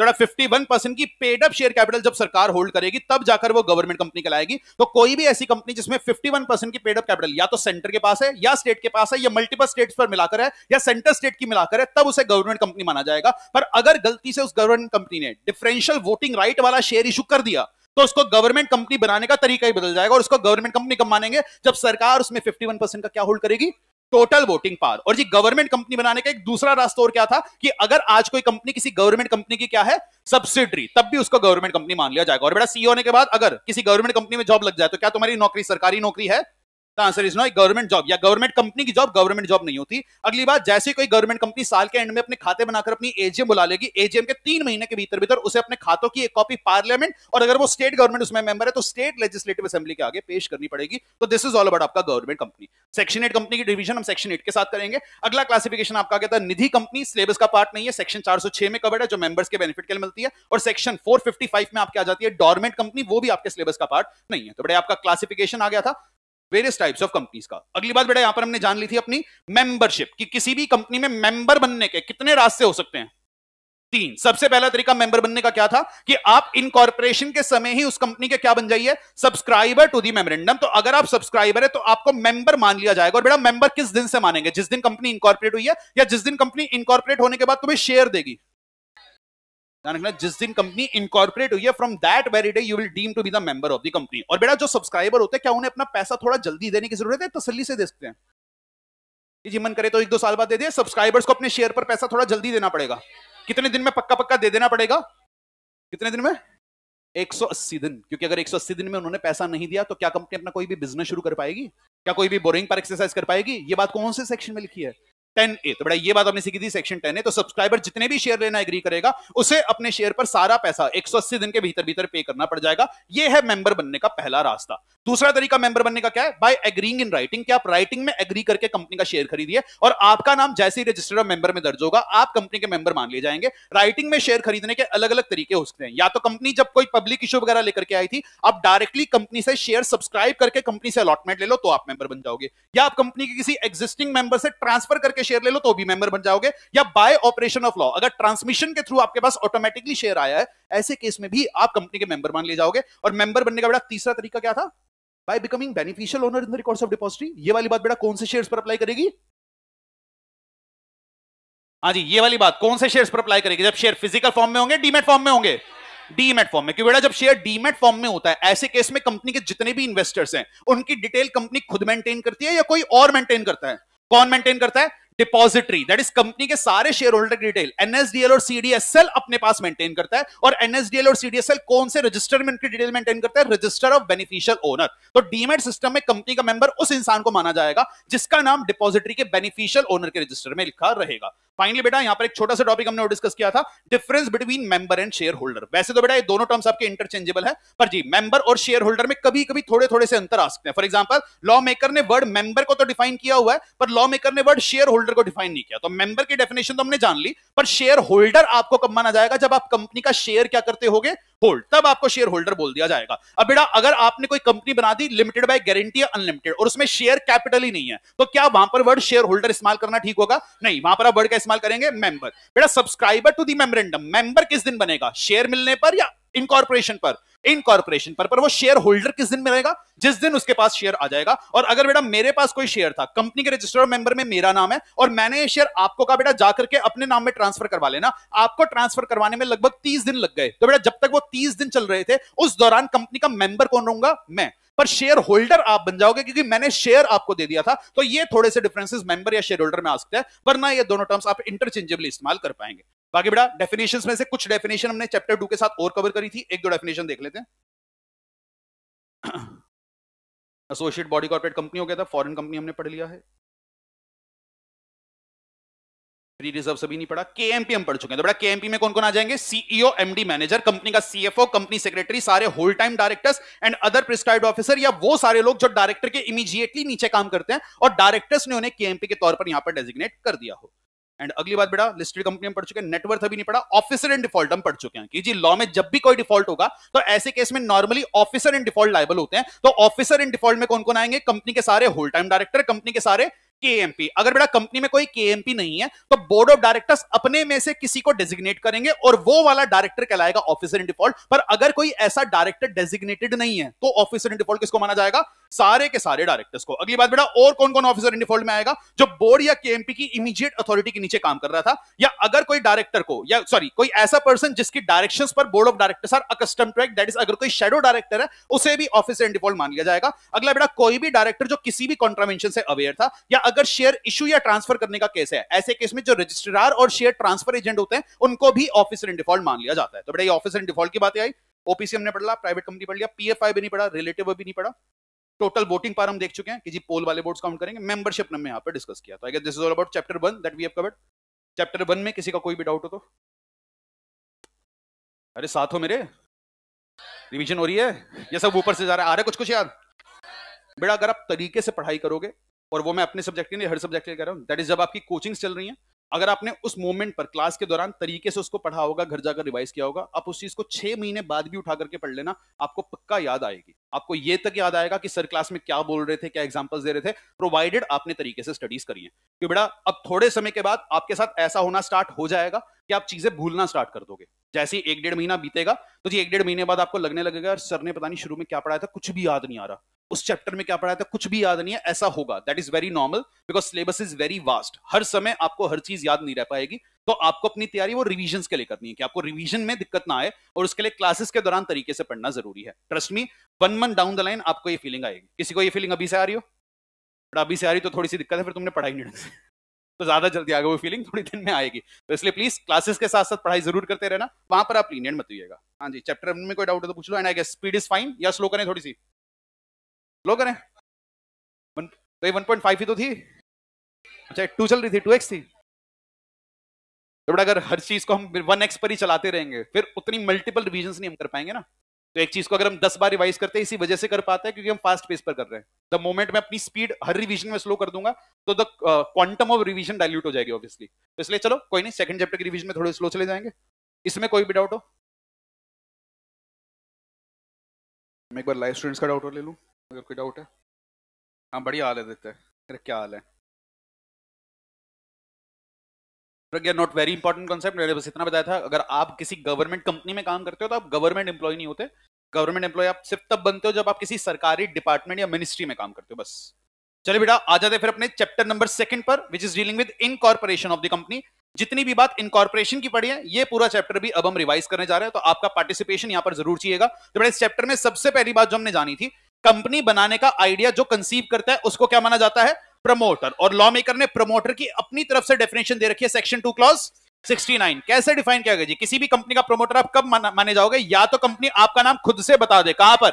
51 percent की पेड अप शेयर कैपिटल जब सरकार होल्ड करेगी तब जाकर वो गवर्नमेंट कंपनी कहलाएगी तो कोई भी ऐसी कंपनी जिसमें 51 परसेंट की पेड अप कैपिटल या तो सेंटर के पास है या स्टेट के पास है या मल्टीपल स्टेट्स पर मिलाकर है या सेंटर स्टेट की मिलाकर है तब उसे गवर्नमेंट कंपनी माना जाएगा पर अगर गलती से उस गवर्नमेंट कंपनी ने डिफरेंशियल वोटिंग राइट वाला शेयर इशू कर दिया तो उसको गवर्नमेंट कंपनी बनाने का तरीका ही बदल जाएगा और उसको गवर्नमेंट कंपनी कब मानेंगे जब सरकार उसमें 51 परसेंट का क्या होल्ड करेगी टोटल वोटिंग पावर और जी गवर्नमेंट कंपनी बनाने का एक दूसरा रास्ता और क्या था कि अगर आज कोई कंपनी किसी गवर्नमेंट कंपनी की क्या है सब्सिडरी तब भी उसको गवर्नमेंट कंपनी मान लिया जाएगा और बेटा सीईओ होने के बाद अगर किसी गवर्नमेंट कंपनी में जॉब लग जाए तो क्या तुम्हारी नौकरी सरकारी नौकरी है the answer is not government job या गवर्नमेंट कंपनी की जॉब गवर्नमेंट जॉब नहीं होती अगली बात जैसे कोई गवर्नमेंट कंपनी साल के एंड में अपने खाते बनाकर अपनी एजीएम बुला लेगी एजीएम के तीन महीने के भीतर भीतर उसे अपने खातों की एक कॉपी पार्लियामेंट और अगर वो स्टेट गवर्नमेंट उसमें मेंबर है तो स्टेट लेजिस्लेटिव असेंबली के आगे पेश करनी पड़ेगी तो दिस इज ऑल अबाउट आपका government company section eight company की डिवीजन हम सेक्शन एट के साथ करेंगे अगला क्लासिफिकेशन आपका कहता है निधि कंपनी सिलेबस का पार्ट नहीं है सेक्शन चार में कवर्ड है जो मेंबर्स के बेनिफिट के लिए मिलती है और सेक्शन फोर में आपकी आ जाती है डॉर्मेंट कंपनी वो भी आपके सिलेबस का पार्ट नहीं है तो बड़े आपका क्लासिफिकेशन आ गया था वेरियस टाइप्स ऑफ कंपनीज का अगली बात बेटा यहां पर हमने जान ली थी अपनी मेंबरशिप कि किसी भी कंपनी में मेंबर बनने के कितने रास्ते हो सकते हैं तीन सबसे पहला तरीका मेंबर बनने का क्या था कि आप इनकॉर्पोरेशन के समय ही उस कंपनी के क्या बन जाइए सब्सक्राइबर टू दी मेमोरेंडम तो अगर आप सब्सक्राइबर है तो आपको मेंबर मान लिया जाएगा और बेटा मेंबर किस दिन से मानेंगे जिस दिन कंपनी इनकॉर्पोरेट हुई है या जिस दिन कंपनी इनकॉर्पोरेट होने के बाद तुम्हें शेयर देगी जिस दिन कंपनी इनकॉर्पोरेट हुई है from that very day you will deem to be the member of the company और बेटा जो सब्सक्राइबर होते हैं क्या उन्हें अपना पैसा थोड़ा जल्दी देने की जरूरत है तसली से दे सकते हैं जी मन करे तो एक दो साल बाद दे दिए सब्सक्राइबर्स को अपने शेयर पर पैसा थोड़ा जल्दी देना पड़ेगा कितने दिन में पक्का पक्का दे देना पड़ेगा कितने दिन में 180 दिन क्योंकि अगर 180 दिन में उन्होंने पैसा नहीं दिया तो क्या कंपनी अपना कोई भी बिजनेस शुरू कर पाएगी क्या कोई भी बोरिंग पर एक्सरसाइज कर पाएगी ये बात कौन से सेक्शन में लिखी है टेन ए तो बड़ा ये बात हमने सीखी थी सेक्शन टेन ए तो सब्सक्राइबर जितने भी शेयर लेना एग्री करेगा उसे अपने शेयर पर सारा पैसा अस्सी दिन के भीतर भीतर पे करना पड़ जाएगा ये है मेंबर बनने का पहला रास्ता दूसरा तरीका मेंबर बनने का क्या है बाय एग्रींग इन राइटिंग कि आप राइटिंग में एग्री करके कंपनी का शेयर खरीदिए और आपका नाम जैसे ही रजिस्टर्ड मेंबर में दर्ज होगा आप कंपनी के मेंबर मान लिए जाएंगे राइटिंग में शेयर खरीदने के अलग अलग तरीके हो सकते हैं या तो कंपनी जब कोई पब्लिक इशू वगैरह लेकर के आई थी आप डायरेक्टली कंपनी से शेयर सब्सक्राइब करके कंपनी से अलॉटमेंट ले लो तो आप मेंबर बन जाओगे या आप कंपनी के किसी एग्जिस्टिंग मेंबर से ट्रांसफर करके करके शेयर ले लो तो भी मेंबर बन जाओगे या बाय ऑपरेशन ऑफ लॉ अगर ट्रांसमिशन के थ्रू आपके पास ऑटोमेटिकली शेयर आया है ऐसे केस में भी आप कंपनी के मेंबर मान ले जाओगे और मेंबर बनने का बड़ा तीसरा तरीका क्या था by becoming beneficial owner in the records of depository ये वाली बात बेटा कौन से शेयर्स पर अप्लाई करेगी हाँ जी ये वाली बात कौन से शेयर्स पर अप्लाई करेगी जब शेयर फिजिकल फॉर्म में होंगे डीमेट फॉर्म में होंगे डीमेट फॉर्म में क्योंकि बेटा जब शेयर डीमेट फॉर्म में होता है ऐसे केस में कंपनी के जितने भी इन्वेस्टर्स हैं उनकी डिटेल कंपनी खुद मेंटेन करती है या कोई और मेंटेन करता है कौन मेंटेन करता है डिपॉजिटरी दैट इज कंपनी के सारे शेयर होल्डर की डिटेल एनएसडीएल और सीडीएसएल अपने पास मेंटेन करता है और एनएसडीएल और सीडीएसएल कौन से रजिस्टर में उनकी डिटेल मेंटेन करता है रजिस्टर ऑफ बेनिफिशियल ओनर तो डीमेट सिस्टम में कंपनी का मेंबर उस इंसान को माना जाएगा जिसका नाम डिपॉजिटरी के बेनिफिशियल ओनर के रजिस्टर में लिखा रहेगा फाइनली बेटा यहां पर एक छोटा सा टॉपिक हमने डिस्कस किया था difference between member and share holder वैसे तो बेटा ये दोनों टर्म्स आपके इंटरचेंजेबल है पर जी मेंबर और शेयर होल्डर में कभी कभी थोड़े थोड़े से अंतर आ सकते हैं फॉर एग्जाम्पल लॉ मेकर ने वर्ड मेंबर को तो डिफाइन किया हुआ है पर लॉ मेकर ने वर्ड शेयर होल्डर होल्डर को डिफाइन नहीं किया तो मेंबर की डेफिनेशन तो हमने जान ली पर शेयर होल्डर आपको कब माना जाएगा जब आप कंपनी का शेयर क्या करते होगे होल्ड तब आपको शेयर होल्डर बोल दिया जाएगा अब बेटा अगर आपने कोई कंपनी बना दी लिमिटेड बाय गारंटी या अनलिमिटेड और उसमें शेयर कैपिटल ही नहीं है तो क्या वहां पर वर्ड शेयर होल्डर इस्तेमाल करना ठीक होगा नहीं वहां पर आप वर्ड का इस्तेमाल करेंगे मेंबर बेटा subscriber to the memorandum member किस दिन बनेगा शेयर मिलने पर या इनकॉर्पोरेशन पर इनकॉर्पोरेशन पर पर वो शेयर होल्डर किस दिन में रहेगा जिस दिन उसके पास शेयर आ जाएगा और अगर बेटा मेरे पास कोई शेयर था कंपनी के रजिस्टर्ड मेंबर में मेरा नाम है और मैंने ये शेयर आपको कहा बेटा जाकर के अपने नाम में ट्रांसफर करवा लेना आपको ट्रांसफर करवाने में लगभग तीस दिन लग गए तो बेटा जब तक वो तीस दिन चल रहे थे उस दौरान कंपनी का मेंबर कौन रहूंगा मैं पर शेयर होल्डर आप बन जाओगे क्योंकि मैंने शेयर आपको दे दिया था तो ये थोड़े से डिफरेंसेस मेंबर या शेयर होल्डर में आ सकते हैं वरना ये दोनों टर्म्स आप इंटरचेंजेबली इस्तेमाल कर पाएंगे बाकी बेटा डेफिनेशन में से कुछ डेफिनेशन हमने चैप्टर टू के साथ और कवर करी थी एक दो डेफिनेशन देख लेते हैं एसोसिएट बॉडी कॉर्पोरेट कंपनी हो गया था फॉरन कंपनी हमने पढ़ लिया है प्री रिजर्व सभी नहीं पढ़ा केएमपी हम पढ़ चुके हैं तो बेटा केएमपी में कौन कौन आ जाएंगे सीईओ एमडी मैनेजर कंपनी का सीएफओ कंपनी सेक्रेटरी सारे whole time directors and other prescribe officer या वो सारे लोग जो डायरेक्टर के इमीजिएटली नीचे काम करते हैं और डायरेक्टर्स ने उन्हें केएमपी के तौर पर यहां पर डेजिग्नेट कर दिया हो एंड अगली बात बेटा लिस्टेड कंपनी हम पढ़ चुके हैं नेटवर्थ अभी नहीं पढ़ा ऑफिसर एंड डिफॉल्ट हम पढ़ चुके हैं कि जी लॉ में जब भी कोई डिफॉल्ट होगा तो ऐसे केस में normally officer and default liable होते हैं तो ऑफिसर एंड डिफॉल्ट में कौन कौन आएंगे कंपनी के सारे होल टाइम डायरेक्टर कंपनी के सारे केएमपी अगर बेटा कंपनी में कोई केएमपी नहीं है तो बोर्ड ऑफ डायरेक्टर्स अपने में से किसी को डेजिग्नेट करेंगे और वो वाला डायरेक्टर कहलाएगा ऑफिसर इन डिफॉल्ट पर अगर कोई ऐसा डायरेक्टर डेजिग्नेटेड नहीं है तो ऑफिसर इन डिफॉल्ट किसको माना जाएगा सारे के सारे डायरेक्टर्स को अगली बात बेटा और कौन कौन ऑफिसर इन डिफॉल्ट में आएगा जो बोर्ड या केएमपी की इमीडिएट अथॉरिटी के नीचे काम कर रहा था या अगर कोई डायरेक्टर को या सॉरी कोई ऐसा पर्सन जिसकी डायरेक्शन पर board of directors are accustom to act that is अगर कोई शेडो डायरेक्टर है उसे भी ऑफिसर इन डिफॉल्ट मान लिया जाएगा अगला बेटा कोई भी डायरेक्टर जो किसी भी कॉन्ट्रावेंशन से अवेयर था या अगर शेयर इशू या ट्रांसफर करने का केस है ऐसे केस में जो रजिस्ट्रार और शेयर ट्रांसफर एजेंट होते हैं उनको भी ऑफिसर इन डिफॉल्ट मान लिया जाता है तो बेटा ये ऑफिसर इन डिफॉल्ट की बात आई ओपीसी हमने पढ़ लिया प्राइवेट कंपनी पढ़ लिया पीएफआई भी नहीं पढ़ा रिलेटिव भी नहीं पढ़ा टोटल वोटिंग पर हम देख चुके हैं कि जी पोल वाले वोट्स काउंट करेंगे मेंबरशिप ने यहाँ पर डिस्कस किया तो I guess this is all about chapter one that we have covered chapter one में किसी का कोई भी डाउट हो तो अरे साथ हो मेरे रिवीजन हो रही है ये सब ऊपर से जा रहा है आ रहा है कुछ कुछ याद बेटा अगर आप तरीके से पढ़ाई करोगे और वो मैं अपने सब्जेक्ट के लिए हर सब्जेक्ट के लिए कह रहा हूँ दैट इज जब आपकी कोचिंग्स चल रही हैं अगर आपने उस मोमेंट पर क्लास के दौरान तरीके से उसको पढ़ा होगा घर जाकर रिवाइज किया होगा आप उस चीज को छह महीने बाद भी उठा करके पढ़ लेना आपको पक्का याद आएगी आपको ये तक याद आएगा कि सर क्लास में क्या बोल रहे थे क्या एग्जाम्पल्स दे रहे थे प्रोवाइडेड आपने तरीके से स्टडीज करी है कि बेटा अब थोड़े समय के बाद आपके साथ ऐसा होना स्टार्ट हो जाएगा कि आप चीजें भूलना स्टार्ट कर दोगे जैसे ही एक डेढ़ महीना बीतेगा तो जी एक डेढ़ महीने बाद आपको लगने लगेगा सर ने पता नहीं शुरू में क्या पढ़ाया था कुछ भी याद नहीं आ रहा उस चैप्टर में क्या पढ़ाया था कुछ भी याद नहीं है ऐसा होगा that is very normal because syllabus is very vast हर समय आपको हर चीज याद नहीं रह पाएगी तो आपको अपनी तैयारी वो रिविजन के लिए करनी है कि आपको रिविजन में दिक्कत ना आए और उसके लिए क्लासेस के दौरान तरीके से पढ़ना जरूरी है trust me one month down the line आपको ये फीलिंग आएगी किसी को ये फीलिंग अभी से आ रही हो बट अभी से आ रही तो थोड़ी सी दिक्कत है फिर तुमने पढ़ाई नहीं तो ज्यादा जल्दी आ गई वो फीलिंग थोड़ी दिन में आएगी तो इसलिए प्लीज क्लासेस के साथ साथ पढ़ाई जरूर करते रहना वहां पर आप लीनियन मत हुईगा हाँ जी चैप्टर में कोई डाउट है तो पूछ लो and I guess speed is fine या स्लो करें थोड़ी सी लो करें वन तो ये 1.5 ही तो थी अच्छा टू चल रही थी टू एक्स थी तो बट अगर हर चीज को हम वन एक्स पर ही चलाते रहेंगे फिर उतनी मल्टीपल रिविजन नहीं हम कर पाएंगे ना तो एक चीज को अगर हम दस बार रिवाइज करते हैं इसी वजह से कर पाते हैं क्योंकि हम फास्ट पेस पर कर रहे हैं द मोमेंट मैं अपनी स्पीड हर रिवीजन में स्लो कर दूंगा तो the quantum of revision dilute हो जाएगी ऑब्वियसली तो इसलिए चलो कोई नहीं सेकंड चैप्टर के रिवीजन में थोड़े स्लो चले जाएंगे इसमें कोई भी डाउट हो मैं एक बार लाइव स्टूडेंट्स का डाउट ले लूँ अगर कोई डाउट है हाँ बढ़िया हाल है देखते मेरा क्या हाल है Pragya not very important concept मैंने बस इतना बताया था अगर आप किसी गवर्नमेंट कंपनी में काम करते हो तो आप गवर्नमेंट एम्प्लॉय नहीं होते गवर्नमेंट एम्प्लॉय आप सिर्फ तब बनते हो जब आप किसी सरकारी डिपार्टमेंट या मिनिस्ट्री में काम करते हो बस चलिए बेटा आ जाते फिर अपने चैप्टर नंबर सेकंड पर which is dealing with incorporation of the company जितनी भी बात इनकॉर्पोरेशन की पड़ी है ये पूरा चैप्टर भी अब हम रिवाइज करने जा रहे हैं तो आपका पार्टिसिपेशन यहाँ पर जरूर चाहिएगा तो बेटा इस चैप्टर में सबसे पहली बात जो हमने जानी थी कंपनी बनाने का आइडिया जो कंसीव करता है उसको क्या माना जाता है प्रमोटर और लॉ मेकर ने प्रमोटर की अपनी तरफ से डेफिनेशन दे रखी है सेक्शन टू क्लॉज 69 कैसे डिफाइन किया गया जी किसी भी कंपनी का प्रमोटर आप कब माने जाओगे या तो कंपनी आपका नाम खुद से बता दे कहां पर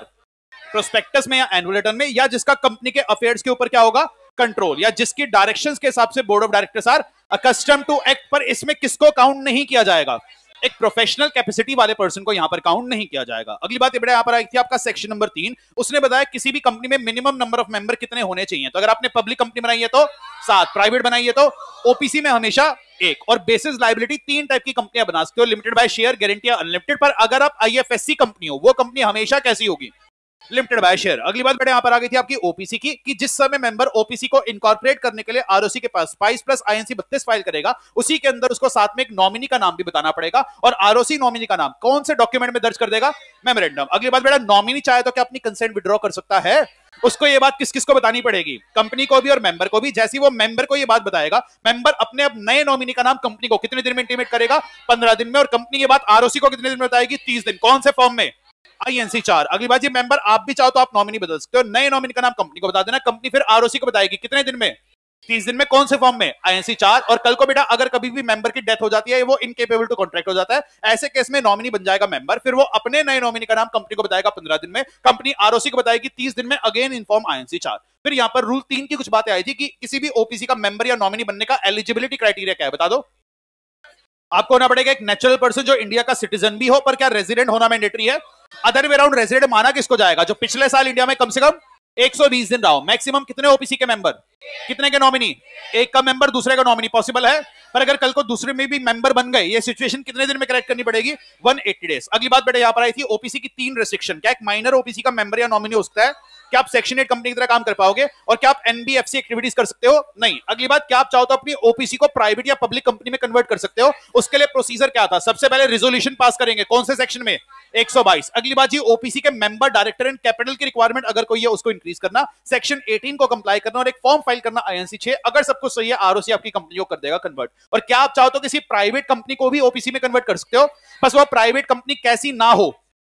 प्रोस्पेक्टस में या एनुअल रिटर्न में या जिसका कंपनी के अफेयर्स के ऊपर क्या होगा कंट्रोल या जिसकी डायरेक्शंस के हिसाब से board of directors are accustom to act पर इसमें किसको काउंट नहीं किया जाएगा एक प्रोफेशनल कैपेसिटी वाले पर्सन को यहां पर काउंट नहीं किया जाएगा अगली बात यहां पर आई थी आपका सेक्शन नंबर तीन उसने बताया किसी भी कंपनी में मिनिमम नंबर ऑफ मेंबर कितने होने चाहिए तो अगर आपने पब्लिक कंपनी बनाई है तो सात प्राइवेट बनाई है तो ओपीसी में हमेशा एक और बेसिस लाइबिलिटी तीन टाइप की कंपनियां बना सकते हो limited by share guarantee unlimited पर अगर आप आई कंपनी हो वो कंपनी हमेशा कैसी होगी लिमिटेड बाय शेयर अगली बात बड़े यहां पर आ गई थी आपकी ओपीसी की कि जिस समय मेंबर ओपीसी को इनकॉर्पोरेट करने के लिए आरओसी के पास स्पाइस प्लस आईएनसी बत्तीस फाइल करेगा उसी के अंदर उसको साथ में एक नॉमिनी का नाम भी बताना पड़ेगा और आरओसी नॉमिनी का नाम कौन से डॉक्यूमेंट में दर्ज कर देगा मेमोरेंडम अगली बात बेटा नॉमिनी चाहे तो क्या अपनी कंसेंट विड्रॉ कर सकता है उसको ये बात किस किस को बतानी पड़ेगी कंपनी को भी और मेंबर को भी जैसी वो मेंबर को ये बात बताएगा मेंबर अपने अब नए नॉमिनी का नाम कंपनी को कितने दिन में इंटीमेट करेगा पंद्रह दिन में और कंपनी ये बात आरओसी को कितने दिन में बताएगी तीस दिन कौन से फॉर्म में आईएनसी चार अगली बात ये मेंबर आप भी चाहो तो आप नॉमिनी बदल सकते हो नए नॉमिनी का नाम कंपनी को बता देना कंपनी फिर आरओसी को बताएगी कितने दिन में तीस दिन में कौन से फॉर्म में आईएनसी चार और कल को बेटा अगर कभी भी मेंबर की डेथ हो जाती है वो इनकेपेबल टू कॉन्ट्रैक्ट हो जाता है ऐसे केस में नॉमिनी बन जाएगा मेंबर फिर वो अपने नए नॉमिनी का नाम कंपनी को बताएगा पंद्रह दिन में कंपनी आरओसी को बताएगी तीस दिन में अगेन इन्फॉर्म आईएनसी चार फिर यहां पर रूल तीन की कुछ बातें आई थी कि किसी भी ओपीसी का मेंबर या नॉमिनी बनने का एलिजिबिलिटी क्राइटेरिया क्या है बता दो आपको होना पड़ेगा एक नेचुरल पर्सन जो इंडिया का सिटीजन भी हो पर क्या रेजिडेंट होना मैंडेटरी है अदर वे राउंड रेजिडेंट माना किसको जाएगा जो पिछले साल इंडिया में कम से कम 120 दिन रहा हो मैक्सिमम कितने ओपीसी के मेंबर कितने के नॉमिनी एक का मेंबर दूसरे का नॉमिनी पॉसिबल है पर अगर कल को दूसरे में भी मेंबर बन गए ये सिचुएशन कितने दिन में करेक्ट करनी पड़ेगी 180 डेज अगली बात बेटा यहां पर आई थी ओपीसी की तीन रेस्ट्रिक्शन क्या एक माइनर ओपीसी का मेंबर या नॉमिनी हो सकता है क्या आप सेक्शन एट कंपनी की तरह काम कर पाओगे और क्या आप एनबीएफसी एक्टिविटीज कर सकते हो नहीं अगली बात क्या आप चाहो तो अपनी ओपीसी को प्राइवेट या पब्लिक कंपनी में कन्वर्ट कर सकते हो उसके लिए प्रोसीजर क्या था सबसे पहले रिजोल्यूशन पास करेंगे कौन से सेक्शन में 122 अगली बात जी ओपीसी के मेंबर डायरेक्टर एंड कैपिटल की रिक्वायरमेंट अगर कोई है उसको इंक्रीज करना सेक्शन 18 को कंप्लाई करना और एक फॉर्म फाइल करना आईएनसी 6 अगर सब कुछ सही है आरओसी आपकी कंपनी को कर देगा कन्वर्ट और क्या आप चाहो तो किसी प्राइवेट कंपनी को भी ओपीसी में कन्वर्ट कर सकते हो बस वो प्राइवेट कंपनी कैसी ना हो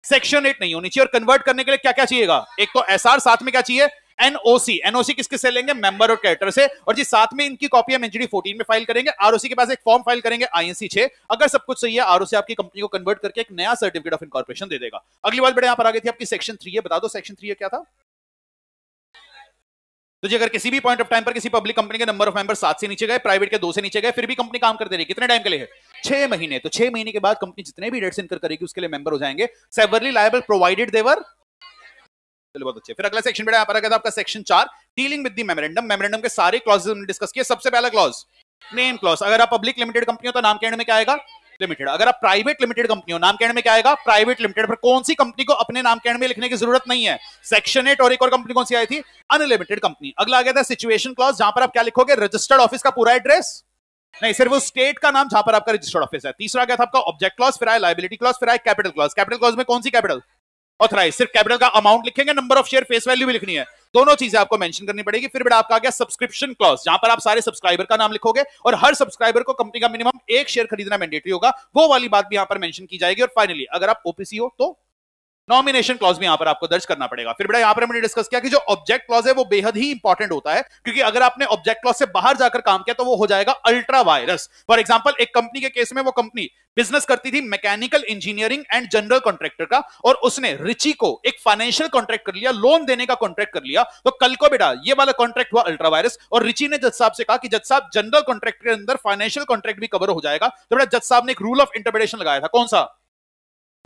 सेक्शन एट नहीं होनी चाहिए और कन्वर्ट करने के लिए क्या क्या चाहिएगा एक तो एसआर साथ में क्या चाहिए एनओसी एनओसी किसके से लेंगे मेंबर और कैरेक्टर से और जी साथ में इनकी कॉपी हम एनजीडी फोर्टीन में फाइल करेंगे आरओसी के पास एक फॉर्म फाइल करेंगे आईएनसी छे अगर सब कुछ सही है आरओसी आपकी कंपनी को कन्वर्ट करके एक नया सर्टिफिकेट ऑफ इनकॉर्पोरेशन दे देगा अगली बात बड़े यहां पर आ गई थी आपकी सेक्शन थ्री है बता दो सेक्शन थ्री है क्या था तो जी अगर किसी भी पॉइंट ऑफ टाइम पर किसी पब्लिक कंपनी के नंबर ऑफ मेंबर सात से नीचे गए प्राइवेट के दो से नीचे गए फिर भी कंपनी काम करते रहे कितने टाइम के लिए छह महीने तो छह महीने के बाद कंपनी जितने भी डेट्स इनकर करेगी उसके लिए मेंबर हो जाएंगे सेवरली लाइबल प्रोवाइडेड देवर चलो बहुत अच्छे फिर अगला सेक्शन बेटा आप आपका सेक्शन चार dealing with the memorandum memorandum के सारे क्लॉजेज हमने डिस्कस किए सबसे पहला क्लॉज नेम क्लॉज अगर आप पब्लिक लिमिटेड कंपनी हो तो नाम के एंड में क्या आएगा लिमिटेड अगर आप प्राइवेट लिमिटेड कंपनी हो नाम के एंड में क्या आएगा प्राइवेट लिमिटेड पर कौन सी कंपनी को अपने नाम के एंड में लिखने की जरूरत नहीं है सेक्शन एट और एक और कंपनी कौन सी आई थी अनलिमिटेड कंपनी अगला आ गया था सिचुएशन क्लॉज जहां पर आप क्या लिखोगे रजिस्टर्ड ऑफिस का पूरा एड्रेस नहीं सिर्फ वो स्टेट का नाम जहां पर आपका रजिस्टर्ड ऑफिस है तीसरा क्या था आपका ऑब्जेक्ट क्लॉज फिर आया लाइबिलिटी क्लॉज फिर आया कैपिटल क्लॉज कैपिटल क्लॉज में कौन सी कैपिटल ऑथराइज सिर्फ कैपिटल का अमाउंट लिखेंगे number of share face value भी लिखनी है दोनों चीजें आपको मेंशन करनी पड़ेगी फिर बेटा आपका आ गया सब्सक्रिप्शन क्लॉज जहां पर आप सारे सब्सक्राइबर का नाम लिखोगे और हर सब्सक्राइबर को कंपनी का मिनिमम एक शेयर खरीदना मैंडेटरी होगा वो वाली बात भी यहां पर मेंशन की जाएगी और फाइनली अगर आप ओपीसी हो तो नॉमिनेशन क्लॉज भी यहां पर आपको दर्ज करना पड़ेगा फिर बेटा यहां पर हमने डिस्कस किया कि जो ऑब्जेक्ट क्लॉज है वो बेहद ही इंपॉर्टेंट होता है क्योंकि अगर आपने ऑब्जेक्ट क्लॉज से बाहर जाकर काम किया तो वो हो जाएगा अल्ट्रा वायरस फॉर एग्जाम्पल एक कंपनी के केस में वो कंपनी बिजनेस करती थी mechanical engineering and general contractor का और उसने रिची को एक फाइनेंशियल कॉन्ट्रैक्ट कर लिया लोन देने का कॉन्ट्रैक्ट कर लिया तो कल को बेटा ये वाला कॉन्ट्रैक्ट हुआ अल्ट्रा वायरस और रिची ने जज साहब से कहा कि जज साहब जनरल कॉन्ट्रैक्ट के अंदर फाइनेंशियल कॉन्ट्रैक्ट भी कवर हो जाएगा तो बेटा जज साहब ने एक रूल ऑफ इंटरप्रिटेशन लगाया था कौन सा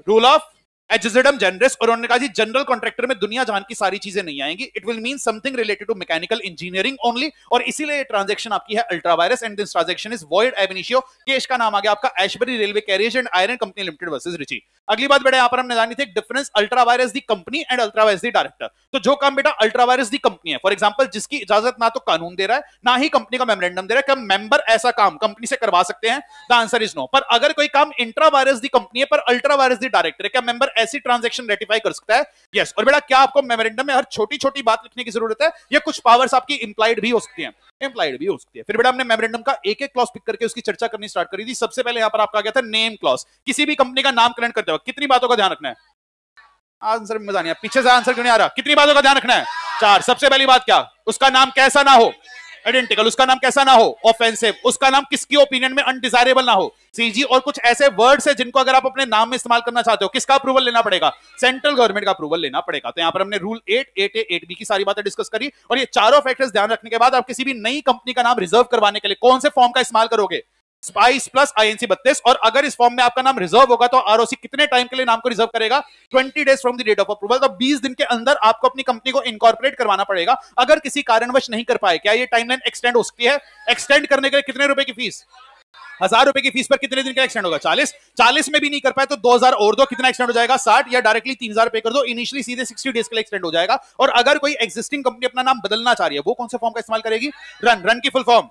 रूल ऑफ एजेडम जनरस और उन्होंने कहा जी जनरल कॉन्ट्रेक्टर में दुनिया जान की सारी चीजें नहीं आएंगी it will mean something related to mechanical engineering only और इसीलिए ट्रांजेक्शन आपकी है ultra vires and this transaction is void एवनिशियो केस का नाम आ गया आपका Ashbury railway carriage and iron company limited versus Riche अगली बात बेटा यहां पर हमने जानी थी difference ultra vires the company and ultra vires the director तो जो काम बेटा अल्ट्रावायरस दी कंपनी है फॉर एग्जाम्पल जिसकी इजाजत ना तो कानून दे रहा है ना ही कंपनी का मेमोरेंडम दे रहा है कि मेंबर ऐसा काम कंपनी से करवा सकते हैं द आंसर इज नो पर अगर कोई काम इंट्रावायरस दी कंपनी है पर अल्ट्रावायरस दी डायरेक्टर है क्या मेंबर ऐसी ट्रांजेक्शन रेटिफाई कर सकता है यस yes. और बेटा क्या आपको मेमोरेंडम में हर छोटी छोटी बात लिखने की जरूरत है या कुछ पावर्स आपकी इंप्लाइड भी हो सकती है इंप्लाइड भी हो सकती है फिर बेटा हमने मेमोरेंडम का एक एक क्लॉस पिक करके उसकी चर्चा करनी स्टार्ट करी थी सबसे पहले यहां पर आपका गया था नेम क्लॉस किसी भी कंपनी का नामकरण करते वक्त कितनी बातों का ध्यान रखना है आंसर मजा नहीं पीछे से आंसर क्यों नहीं आ रहा कितनी बातों का ध्यान रखना है चार सबसे पहली बात क्या उसका नाम कैसा ना हो आइडेंटिकल उसका नाम कैसा ना हो ऑफेंसिव उसका नाम किसकी ओपिनियन में अनडिजायरेबल ना हो सीजी और कुछ ऐसे वर्ड्स है जिनको अगर आप अपने नाम में इस्तेमाल करना चाहते हो किसका अप्रूवल लेना पड़ेगा सेंट्रल गवर्नमेंट का अप्रूवल लेना पड़ेगा तो यहाँ पर हमने rule eight eight A eight B की सारी बातें डिस्कस करी और ये चारों फैक्टर्स ध्यान रखने के बाद आप किसी भी नई कंपनी का नाम रिजर्व करवाने के लिए कौन से फॉर्म का इस्तेमाल करोगे स्पाइस प्लस आईएनसी बत्तीस और अगर इस फॉर्म में आपका नाम रिजर्व होगा तो आरओसी कितने टाइम के लिए नाम को रिजर्व करेगा twenty days from the date of approval तो बीस दिन के अंदर आपको अपनी कंपनी को इनकॉर्पोरेट करवाना पड़ेगा अगर किसी कारणवश नहीं कर पाए क्या ये टाइमलाइन एक्सटेंड हो सकती है एक्सटेंड करने के लिए कितने रुपए की फीस हजार रुपए की फीस पर कितने दिन का एक्सटेंड होगा चालीस चालीस में भी नहीं कर पाए तो दो हजार और दो कितना एक्सटेंड हो जाएगा साठ या डायरेक्टली तीन हजार पे कर दो इनिशियली सीधे सिक्सटी डेज के लिए एक्सटेंड हो जाएगा और अगर कोई एक्जिस्टिंग कंपनी अपना नाम बदलना चाह रही है वो कौन से फॉर्म का इस्तेमाल करेगी रन रन की फुल फॉर्म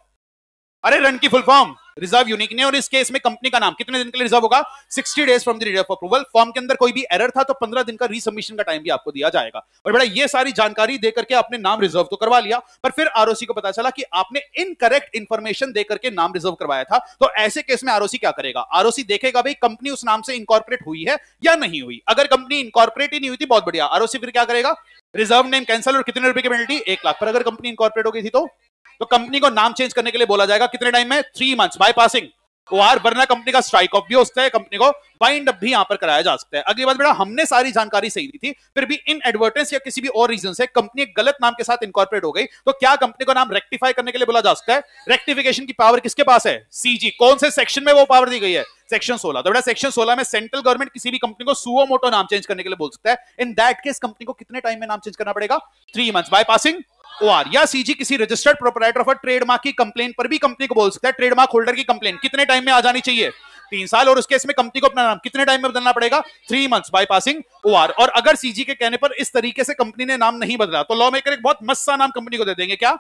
अरे रन की फुल फॉर्म रिजर्व यूनिक ने और इस केस में कंपनी का नाम कितने दिन के लिए रिजर्व होगा 60 days from the date of approval form के अंदर कोई भी एरर था तो 15 दिन का रीसबमिशन का टाइम भी आपको दिया जाएगा और बेटा ये सारी जानकारी दे करके आपने नाम रिजर्व तो करवा लिया पर फिर आरओसी को पता चला कि आपने इनकरेक्ट इंफॉर्मेशन देकर के नाम रिजर्व करवाया था तो ऐसे केस में आरओसी क्या करेगा आरओसी देखेगा भाई कंपनी उस नाम से इंकॉर्पोरेट हुई है या नहीं हुई अगर कंपनी इंकॉर्पोरेट ही नहीं हुई थी बहुत बढ़िया आरओसी फिर क्या करेगा रिजर्व नेम कैंसिल और कितने रुपए की पेनल्टी एक लाख पर अगर कंपनी इंकॉर्पोरेट हो गई थी तो तो कंपनी को नाम चेंज करने के लिए बोला जाएगा कितने टाइम में three month by passing passing company का स्ट्राइक ऑफ भी हो सकता है कंपनी को बाइंड अप भी यहां पर कराया जा सकता है अगली बात बेटा हमने सारी जानकारी सही दी थी फिर भी इन एडवर्टेंस या किसी भी और रीजन से कंपनी एक गलत नाम के साथ इनकॉर्पोरेट हो गई तो क्या कंपनी को नाम रेक्टिफाई करने के लिए बोला जा सकता है रेक्टिफिकेशन की पावर किसके पास है सीजी कौन से सेक्शन में वो पावर दी गई है सेक्शन सोलह तो बेटा सेक्शन सोलह में सेंट्रल गवर्नमेंट किसी भी कंपनी को सुओ मोटो नाम चेंज करने के लिए बोल सकता है इन दैट केस कंपनी को कितने टाइम में नाम चेंज करना पड़ेगा three month by passing OR या सीजी किसी registered proprietor of a trademark की कंप्लेन पर भी कंपनी को बोल सकता है ट्रेडमार्क होल्डर की कंप्लेन कितने टाइम में आ जानी चाहिए तीन साल और उसके इसमें कंपनी को अपना नाम कितने टाइम में बदलना पड़ेगा three months by passing passing OR और अगर सीजी के कहने पर इस तरीके से कंपनी ने नाम नहीं बदला तो लॉ मेकर एक बहुत मस्त सा नाम कंपनी को दे देंगे क्या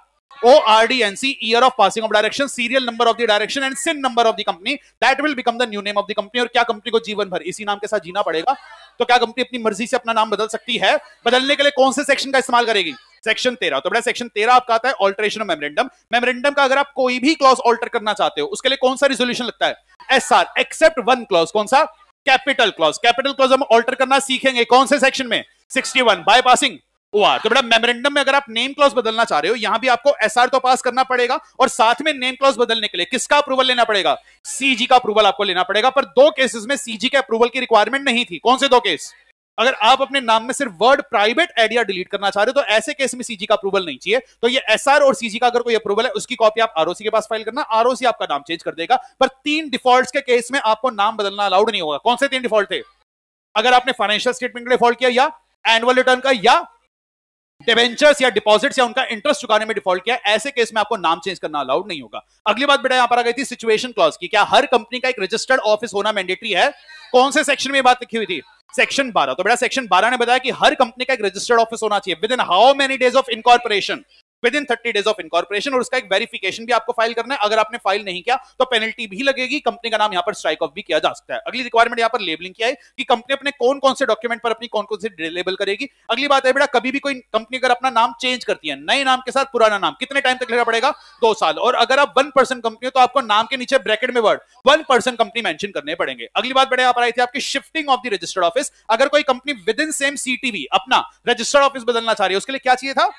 O R D N C year of passing of direction serial number of the direction and sin number of the company that will become the new name of the और क्या कंपनी को जीवन भर इसी नाम के साथ जीना पड़ेगा तो क्या कंपनी अपनी मर्जी से अपना नाम बदल सकती है बदलने के लिए कौन से सेक्शन का इस्तेमाल करेगी सेक्शन तेरह तो बड़ा सेक्शन तेरह आपका आता है ऑल्टरेशन ऑफ मेमरेंडम मेमरेंडम का अगर आप कोई भी क्लॉज ऑल्टर करना चाहते हो उसके लिए कौन सा रिजोल्यूशन लगता है S R except one clause कौन सा कैपिटल क्लॉज कैपिटल क्लॉज हम ऑल्टर करना सीखेंगे कौन से सेक्शन में सिक्सटी वन बायपासिंग हुआ तो बड़ा मेमोरेंडम में अगर आप नेम क्लॉज बदलना चाह रहे हो यहां भी आपको एसआर तो पास करना पड़ेगा और साथ में नेम क्लॉज बदलने के लिए किसका अप्रूवल लेना पड़ेगा सीजी का अप्रूवल आपको लेना पड़ेगा पर दो केसेस में सीजी के अप्रूवल की रिक्वायरमेंट नहीं थी कौन से दो केस अगर आप अपने नाम में सिर्फ वर्ड प्राइवेट आइडिया डिलीट करना चाह रहे हो तो ऐसे केस में सीजी का अप्रूवल नहीं चाहिए तो ये एसआर और सीजी का अगर कोई अप्रूवल है उसकी कॉपी आप आरओसी के पास फाइल करना आरओसी आपका नाम चेंज कर देगा पर तीन डिफॉल्ट के केस में आपको नाम बदलना अलाउड नहीं होगा कौन से तीन डिफॉल्ट थे अगर आपने फाइनेंशियल स्टेटमेंट में डिफॉल्ट किया या एनुअल रिटर्न का या डिवेंचर्स या डिपॉजिट्स या उनका इंटरेस्ट चुकाने में डिफॉल्ट किया ऐसे केस में आपको नाम चेंज करना अलाउड नहीं होगा अगली बात बेटा यहां पर आ गई थी सिचुएशन क्लॉज की क्या हर कंपनी का एक रजिस्टर्ड ऑफिस होना मैंडेटरी है कौन से सेक्शन में बात लिखी हुई थी सेक्शन 12 तो बेटा सेक्शन 12 ने बताया कि हर कंपनी का एक रजिस्टर्ड ऑफिस होना चाहिए within how many days of incorporation within thirty days of incorporation और उसका एक वेरिफिकेशन भी आपको फाइल करना है अगर आपने फाइल नहीं किया तो पेनल्टी भी लगेगी कंपनी का नाम यहाँ पर स्ट्राइक ऑफ भी किया जा सकता है अगली रिक्वायरमेंट यहाँ पर लेबलिंग किया है कि कंपनी अपने कौन कौन से डॉक्यूमेंट पर अपनी कौन कौन से लेबल करेगी अगली बात है बेटा कभी भी कोई कंपनी अगर अपना नाम चेंज करती है नए नाम के साथ पुराना नाम कितने टाइम तक लेना पड़ेगा दो साल और अगर आप वन पर्सन कंपनी हो तो आपको नाम के नीचे ब्रैकेट में word one person company mention करने पड़ेंगे अगली बात बड़े यहाँ पर आई थी आपकी shifting of the registered office अगर कोई company within same CTV अपना रजिस्टर्ड ऑफिस बदलना चाह रही है उसके लिए क्या चाहिए था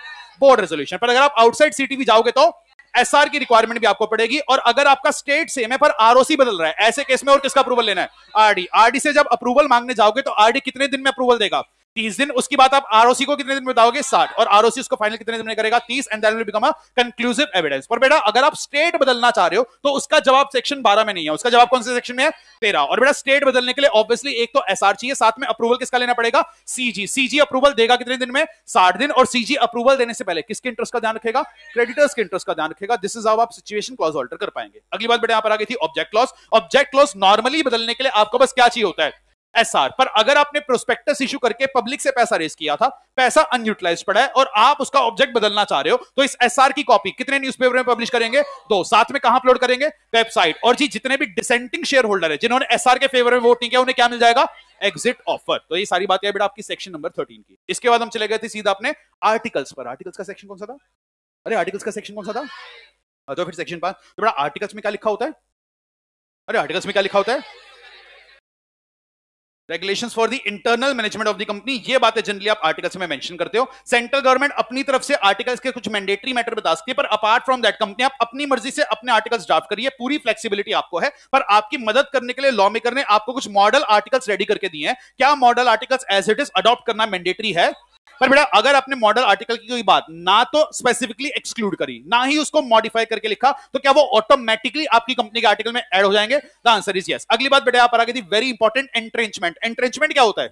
बोर्ड रेजोल्यूशन पर अगर आप आउटसाइड सिटी भी जाओगे तो एसआर की रिक्वायरमेंट भी आपको पड़ेगी और अगर आपका स्टेट सेम है पर आरओसी बदल रहा है ऐसे केस में और किसका अप्रूवल लेना है आरडी आरडी से जब अप्रूवल मांगने जाओगे तो आरडी कितने दिन में अप्रूवल देगा तीस दिन उसके बाद आप आरओसी को कितने दिन में बताओगे साठ और आरओसी उसको फाइनल कितने दिन में करेगा तीस and will become a conclusive evidence पर बेटा अगर आप स्टेट बदलना चाह रहे हो तो उसका जवाब सेक्शन बारह में नहीं है उसका जवाब कौन से सेक्शन में है तेरह और बेटा स्टेट बदलने के लिए ऑब्वियसली एक तो एसआर चाहिए साथ में अप्रूवल किसका लेना पड़ेगा सीजी सीजी अप्रूवल देगा कितने दिन में साठ दिन और सीजी अप्रूवल देने से पहले किसके इंटरेस्ट का ध्यान रखेगा क्रेडिटर्स के इंटरेस्ट का ध्यान रखेगा दिस इज आप सिचुएशन क्लॉज ऑल्टर कर पाएंगे अगली बात बेटा यहाँ पर आ गई थी object clause object clause normally बदलने के लिए आपको बस क्या चाहिए होता है एसआर पर अगर आपने प्रोस्पेक्टस इशू करके पब्लिक से पैसा रेस किया था पैसा अनयूटिलाइज पड़ा है और आप उसका ऑब्जेक्ट बदलना चाह रहे हो तो इस एसआर की कॉपी कितने न्यूज़पेपर में पब्लिश करेंगे दो साथ में कहां अपलोड करेंगे वेबसाइट और जी जितने भी डिसेंटिंग शेयर होल्डर है जिन्होंने एसआर के फेवर में वोट नहीं किया उन्हें क्या मिल जाएगा एग्जिट ऑफर तो ये सारी बातें बेटा आपकी सेक्शन नंबर थर्टीन की इसके बाद हम चले गए थे सीधा अपने आर्टिकल्स पर आर्टिकल्स का सेक्शन कौन सा था अरे आर्टिकल्स का सेक्शन कौन सा था हाँ, तो फिर सेक्शन पांच तो बड़ा आर्टिकल्स में क्या लिखा होता है अरे आर्टिकल्स में क्या लिखा होता है regulation for the internal management of the company ये बातें जनरली आप आर्टिकल्स में मेंशन करते हो सेंट्रल गवर्नमेंट अपनी तरफ से आर्टिकल्स के कुछ मैंडेटरी मैटर बता सकती है पर अपार्ट फ्रॉम दैट कंपनी आप अपनी मर्जी से अपने आर्टिकल्स ड्राफ्ट करिए पूरी फ्लेक्सिबिलिटी आपको है पर आपकी मदद करने के लिए लॉ मेकर ने आपको कुछ मॉडल आर्टिकल्स रेडी करके दिए हैं क्या model articles as it is adopt करना मैंडेटरी है पर बेटा अगर आपने मॉडल आर्टिकल की कोई बात ना तो स्पेसिफिकली एक्सक्लूड करी ना ही उसको मॉडिफाई करके लिखा तो क्या वो ऑटोमेटिकली आपकी कंपनी के आर्टिकल में एड हो जाएंगे द आंसर इज यस अगली बात बेटा आप आगे थी वेरी इंपॉर्टेंट एंट्रेंचमेंट एंट्रेंचमेंट क्या होता है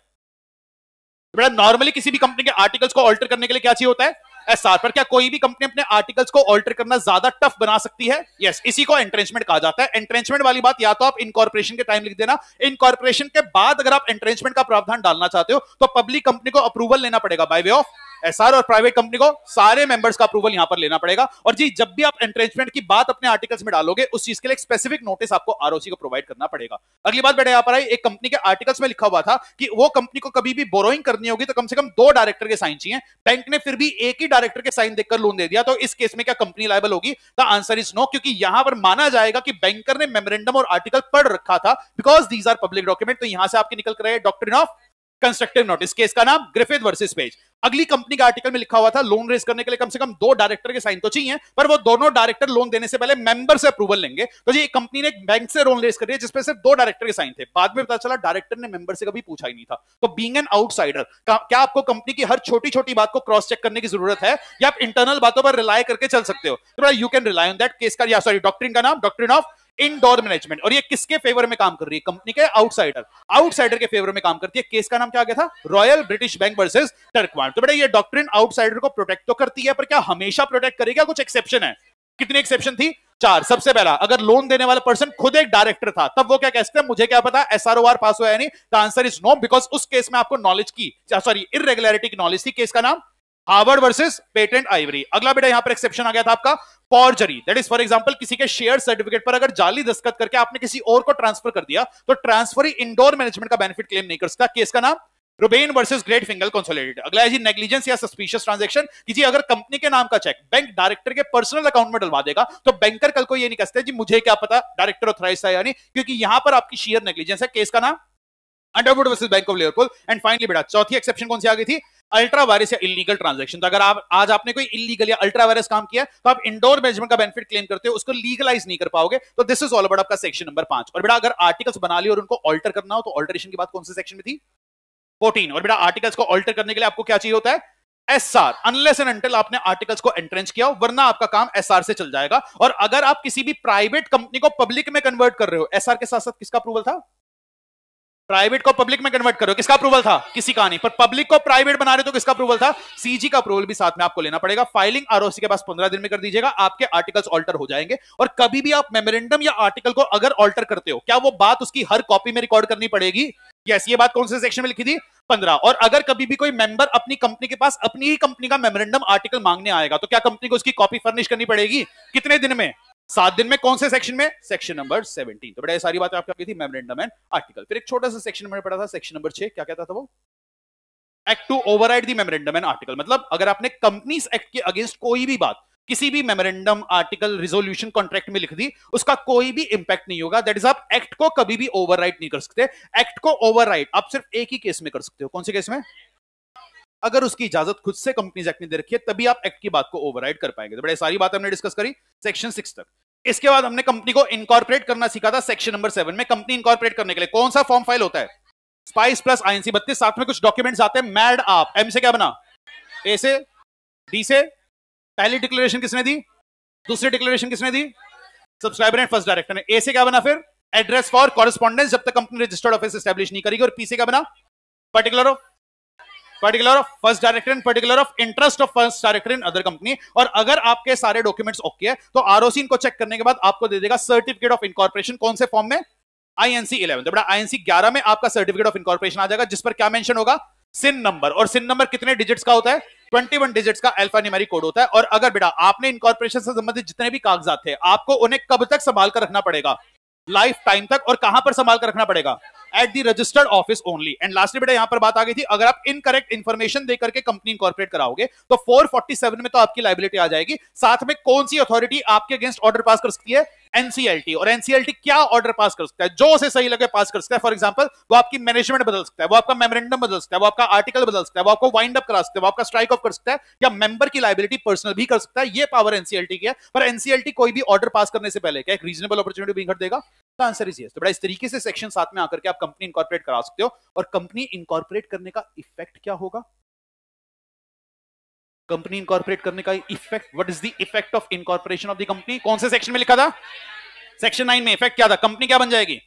बेटा नॉर्मली किसी भी कंपनी के आर्टिकल्स को ऑल्टर करने के लिए क्या चाहिए होता है एसआर पर क्या कोई भी कंपनी अपने आर्टिकल्स को ऑल्टर करना ज्यादा टफ बना सकती है यस yes, इसी को एंट्रेंचमेंट कहा जाता है एंट्रेंचमेंट वाली बात या तो आप इनकॉर्पोरेशन के टाइम लिख देना इनकॉर्पोरेशन के बाद अगर आप एंट्रेंचमेंट का प्रावधान डालना चाहते हो तो पब्लिक कंपनी को अप्रूवल लेना पड़ेगा बाय वे ऑफ एसआर और प्राइवेट कंपनी को सारे मेंबर्स का अप्रूवल यहां पर लेना पड़ेगा और जी जब भी आप एंट्रेंचमेंट की बात अपने आर्टिकल्स में डालोगे उस चीज के लिए स्पेसिफिक नोटिस आपको आरओसी को प्रोवाइड करना पड़ेगा अगली बात बेटा यहां पर आई एक कंपनी के आर्टिकल्स में लिखा हुआ था कि वो कंपनी को कभी भी बोरोइंग करनी होगी तो कम से कम दो डायरेक्टर के साइन चाहिए बैंक ने फिर भी एक ही डायरेक्टर के साइन देखकर लोन दे दिया तो इस केस में क्या कंपनी लाइबल होगी द आंसर इज नो क्योंकि यहां पर माना जाएगा कि बैंकर ने मेमोरेंडम और आर्टिकल पढ़ रखा था because these are public document तो यहां से आपके निकल कर रहे doctrine of constructive notice case का नाम ग्रिफिथ वर्सेस पेज अगली कंपनी का आर्टिकल में लिखा हुआ था लोन रेस करने के लिए कम से कम दो डायरेक्टर के साइन तो चाहिए पर वो दोनों डायरेक्टर लोन देने से पहले मेंबर से अप्रूवल लेंगे तो ये कंपनी ने बैंक से लोन रेस कर दिया जिसमें सिर्फ दो डायरेक्टर के साइन थे बाद में पता चला डायरेक्टर ने मेंबर से कभी पूछा ही नहीं था तो बींग एन आउटसाइडर क्या आपको कंपनी की हर छोटी छोटी बात को क्रॉस चेक करने की जरूरत है या आप इंटरनल बातों पर रिलाय करके चल सकते हो तो you can rely on that case का या सॉरी डॉक्टर का नाम डॉक्टर ऑफ इनडोर मैनेजमेंट और ये किसके फेवर में काम कर रही है कंपनी के आउटसाइडर आउटसाइडर के फेवर में काम करती है केस का नाम क्या गया था Royal British Bank versus Turquand तो बेटा ये डॉक्ट्रिन आउटसाइडर को प्रोटेक्ट तो करती है पर क्या हमेशा प्रोटेक्ट करेगा कुछ एक्सेप्शन है कितनी एक्सेप्शन थी चार सबसे पहला अगर लोन देने वाला पर्सन खुद एक डायरेक्टर था तब वो क्या कहते हैं मुझे क्या पता एसआरओआर पास हुआ है नहीं the answer is no because उस केस में आपको नॉलेज की सॉरी इरेगुलरिटी की नॉलेज थी केस का नाम हार्वर्ड वर्सेस पेटेंट आइवरी अगला बेटा यहां पर एक्सेप्शन आ गया था आपका forgery that is for example किसी के शेयर सर्टिफिकेट पर अगर जाली दस्तखत करके आपने किसी और को ट्रांसफर कर दिया तो ट्रांसफर ही इंडोर मैनेजमेंट का बेनिफिट क्लेम नहीं कर सकता केस का नाम Ruben versus Great Fingall Consolidated अगला है जी नेग्लिजेंस या सस्पिशियस ट्रांजैक्शन कि जी अगर कंपनी के नाम का चेक बैंक डायरेक्टर के पर्सनल अकाउंट में डलवा देगा तो बैंकर कल को ये नहीं कहते जी मुझे क्या पता डायरेक्टर ऑथराइज था यानी क्योंकि यहां पर आपकी शेयर नेग्लिजेंस है केस का नाम Underwood versus Bank of Liverpool and finally बेटा चौथी एक्सेप्शन कौन सी आ गई थी अल्ट्रा वायरस या इलीगल ट्रांजेक्शन तो अगर आप आज आपने कोई इलीगल या अल्ट्रा वायरस काम किया तो आप इंडोर मैनेजमेंट का बेनिफिट क्लेम करते हो उसको लीगलाइज नहीं कर पाओगे तो दिस इज ऑल अबाउट आपका सेक्शन नंबर पांच और बेटा अगर आर्टिकल्स बना लिया और उनको ऑल्टर करना हो तो ऑल्टरेशन की बात कौन से सेक्शन में थी फोर्टीन और बेटा आर्टिकल्स को ऑल्टर करने के लिए आपको क्या चाहिए होता है एसआर अनलेस एंड अंटिल आपने आर्टिकल्स को एंट्रेंस किया वरना आपका काम एसआर से चल जाएगा और अगर आप किसी भी प्राइवेट कंपनी को पब्लिक में कन्वर्ट कर रहे हो एसआर के साथ साथ किसका अप्रूवल था प्राइवेट को पब्लिक में कन्वर्ट करो किसका अप्रूवल था किसी का नहीं पर पब्लिक को प्राइवेट बना रहे तो किसका अप्रूवल था सीजी का अप्रूवल भी साथ में आपको लेना पड़ेगा फाइलिंग आरओसी के पास पंद्रह दिन में कर दीजिएगा आपके आर्टिकल्स ऑल्टर हो जाएंगे और कभी भी आप मेमोरेंडम या आर्टिकल को अगर ऑल्टर करते हो क्या वो बात उसकी हर कॉपी में रिकॉर्ड करनी पड़ेगी यस ये बात कौन से सेक्शन में लिखी थी पंद्रह और अगर कभी भी कोई मेंबर अपनी कंपनी के पास अपनी ही कंपनी का मेमोरेंडम आर्टिकल मांगने आएगा तो क्या कंपनी को उसकी कॉपी फर्निश करनी पड़ेगी कितने दिन में सात दिन में कौन से सेक्शन में सेक्शन नंबर सेवेंटीन तो बड़ा सारी बात आपकी आपकी थी मेमोरेंडम एंड आर्टिकल फिर एक छोटा सा सेक्शन में पढ़ा था सेक्शन नंबर छह क्या कहता था वो act to override the memorandum and article मतलब अगर आपने कंपनीज एक्ट के अगेंस्ट कोई भी बात किसी भी मेमोरेंडम आर्टिकल रिजोल्यूशन कॉन्ट्रैक्ट में लिख दी उसका कोई भी इंपैक्ट नहीं होगा दैट इज आप एक्ट को कभी भी ओवरराइड नहीं कर सकते एक्ट को ओवरराइड आप सिर्फ एक ही केस में कर सकते हो कौन से केस में अगर उसकी इजाजत खुद से कंपनीज एक्ट ने दे रखी है तभी आप एक्ट की बात को ओवरराइड कर पाएंगे तो बड़े सारी बात हमने डिस्कस करी सेक्शन सिक्स तक इसके बाद हमने कंपनी को इनकॉर्पोरेट करना सीखा था सेक्शन नंबर सेवन में कंपनी इनकॉर्पोरेट करने के लिए कौन सा फॉर्म फाइल होता है स्पाइस प्लस आईएनसी बत्तीस साथ में कुछ डॉक्यूमेंट्स आते हैं मैड आप एम से क्या बना ए से डी से पहली डिक्लेरेशन किसने दी दूसरी डिक्लेरेशन किसने दी सब्सक्राइबर एंड फर्स्ट डायरेक्टर ने ए से क्या बना फिर एड्रेस फॉर कॉरेस्पॉन्डेंस जब तक कंपनी रजिस्टर्ड ऑफिस स्टैब्लिश नहीं करेगी और पी से क्या बना particular of particular of first director in particular of interest of first director in other company और अगर आपके सारे डॉक्यूमेंट्स ओके है तो आरओसी इनको चेक करने के बाद आपको दे देगा सर्टिफिकेट ऑफ इनकॉर्पोरेशन कौन से फॉर्म में आईएनसी 11 तो बड़ा आईएनसी 11 में आपका सर्टिफिकेट ऑफ इनकॉर्पोरेशन आ जाएगा जिस पर क्या मेंशन होगा सिन नंबर और सिन नंबर कितने डिजिट्स का होता है 21 डिजिट्स का अल्फा न्यूमेरिक कोड होता है और अगर बेटा आपने इनकॉर्पोरेशन से संबंधित जितने भी कागजात थे आपको उन्हें कब तक संभाल कर रखना पड़ेगा लाइफ टाइम तक और कहां पर संभाल कर रखना पड़ेगा at the registered office only and lastly बेटा यहां पर बात आ गई थी अगर आप इनकरेक्ट इन्फॉर्मेशन देकर के कंपनी इनकॉर्पोरेट कराओगे तो 447 में तो आपकी लाइबिलिटी आ जाएगी साथ में कौन सी अथॉरिटी आपके अगेंस्ट ऑर्डर पास कर सकती है एनसीएलटी और एनसीएलटी क्या ऑर्डर पास कर सकता है जो उसे सही लगे पास कर सकता है फॉर एग्जाम्पल वो आपकी मैनेजमेंट बदल सकता है वो आपका मेमोरेंडम बदल सकता है वो आपका आर्टिकल बदल सकता है वो आपको वाइंड अप करा सकता है वो आपका स्ट्राइक ऑफ कर सकता है या मेंबर की लाइबिलिटी पर्सनल भी कर सकता है ये पावर एनसीएलटी की है पर एनसीएलटी कोई भी ऑर्डर पास करने से पहले क्या एक रीजनेबल अपॉर्चुनिटी भी घट देगा तो आंसर इज यस तो बड़ा इस तरीके से सेक्शन सात में आकर के आप कंपनी इनकॉर्पोरेट करा सकते हो और कंपनी इनकॉर्पोरेट करने का इफेक्ट क्या होगा कंपनी इनकॉर्पोरेट करने का effect what is the effect of incorporation of the company कौन से सेक्शन में लिखा था सेक्शन नाइन में इफेक्ट क्या था कंपनी क्या बन जाएगी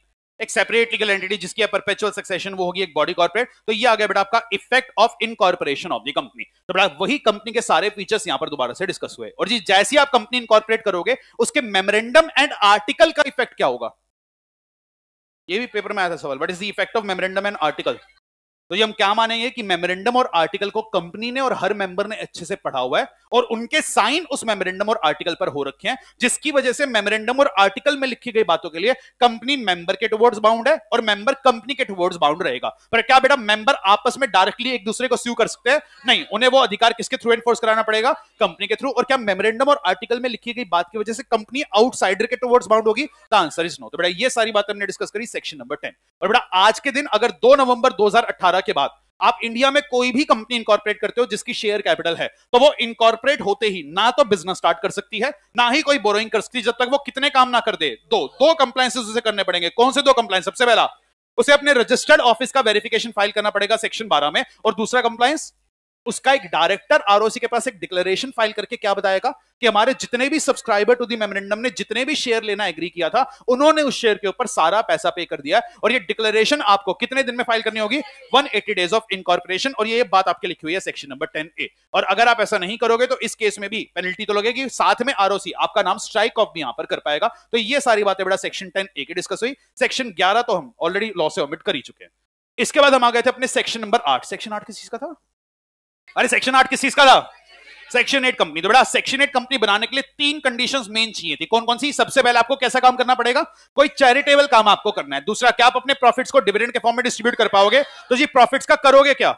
एक सेपरेट लीगल एंटिटी जिसकी परपेचुअल सक्सेशन वो होगी एक बॉडी कॉर्पोरेट तो ये आ गया बेटा आपका effect of incorporation of the company तो बेटा वही कंपनी के सारे फीचर्स यहां पर दोबारा से डिस्कस हुए और जी जैसे ही आप कंपनी इनकॉर्पोरेट करोगे उसके मेमोरेंडम एंड आर्टिकल का इफेक्ट क्या होगा ये भी पेपर में आया था सवाल what is the effect of memorandum and article तो ये हम क्या मानेंगे कि मेमोरेंडम और आर्टिकल को कंपनी ने और हर मेंबर ने अच्छे से पढ़ा हुआ है और उनके साइन उस मेमोरेंडम और आर्टिकल पर हो रखे हैं जिसकी वजह से मेमोरेंडम और आर्टिकल में लिखी गई बातों के लिए कंपनी मेंबर के टुवर्ड्स बाउंड है और मेंबर कंपनी के टुवर्ड्स बाउंड रहेगा पर क्या बेटा मेंबर आपस में डायरेक्टली एक दूसरे को स्यू कर सकते हैं नहीं उन्हें वो अधिकार किसके थ्रू एनफोर्स कराना पड़ेगा कंपनी के थ्रू और क्या मेमोरेंडम और आर्टिकल में लिखी गई बात की वजह से कंपनी आउटसाइडर के टुवर्ड्स बाउंड होगी आंसर इज नो तो बेटा ये सारी बात हमने डिस्कस करी सेक्शन नंबर टेन और बेटा आज के दिन अगर दो नवंबर दो 2012 के बाद आप इंडिया में कोई भी कंपनी इंकॉर्पोरेट करते हो जिसकी शेयर कैपिटल है तो वो इंकॉर्पोरेट होते ही ना तो बिजनेस स्टार्ट कर सकती है ना ही कोई बोरोइंग कर सकती जब तक वो कितने काम ना कर दे दो दो कंप्लाइंसेस उसे करने पड़ेंगे कौन से दो कंप्लाइंस सबसे पहला उसे अपने रजिस्टर्ड ऑफिस का वेरिफिकेशन फाइल करना पड़ेगा सेक्शन 12 में और दूसरा कंप्लाइंस उसका एक डायरेक्टर आरओसी के पास एक डिक्लेरेशन फाइल करके क्या बताएगा कि हमारे जितने भी सब्सक्राइबर टू दी मेमोरेंडम ने जितने भी शेयर लेना एग्री किया था उन्होंने उस शेयर के ऊपर सारा पैसा पे कर दिया और ये डिक्लेरेशन आपको कितने दिन में फाइल करनी होगी 180 डेज ऑफ इनकॉर्पोरेशन और ये बात आपके लिखी हुई है सेक्शन नंबर टेन ए और अगर आप ऐसा नहीं करोगे तो इस केस में भी पेनल्टी तो लगेगी साथ में आरओसी आपका नाम स्ट्राइक ऑफ भी यहां पर कर पाएगा तो ये सारी बातें बड़ा सेक्शन टेन ए की डिस्कस हुई सेक्शन ग्यारह तो हम ऑलरेडी लॉ से ऑमिट कर ही चुके हैं इसके बाद हम आ गए थे अपने सेक्शन नंबर आठ सेक्शन आठ किस चीज का था अरे सेक्शन आठ किस चीज का था सेक्शन एट कंपनी तो बेटा सेक्शन एट कंपनी बनाने के लिए तीन कंडीशन मेन चाहिए थी कौन कौन सी सबसे पहले आपको कैसा काम करना पड़ेगा कोई चैरिटेबल काम आपको करना है दूसरा क्या आप अपने प्रॉफिट्स को डिविडेंड के फॉर्म में डिस्ट्रीब्यूट कर पाओगे तो जी प्रॉफिट्स का करोगे क्या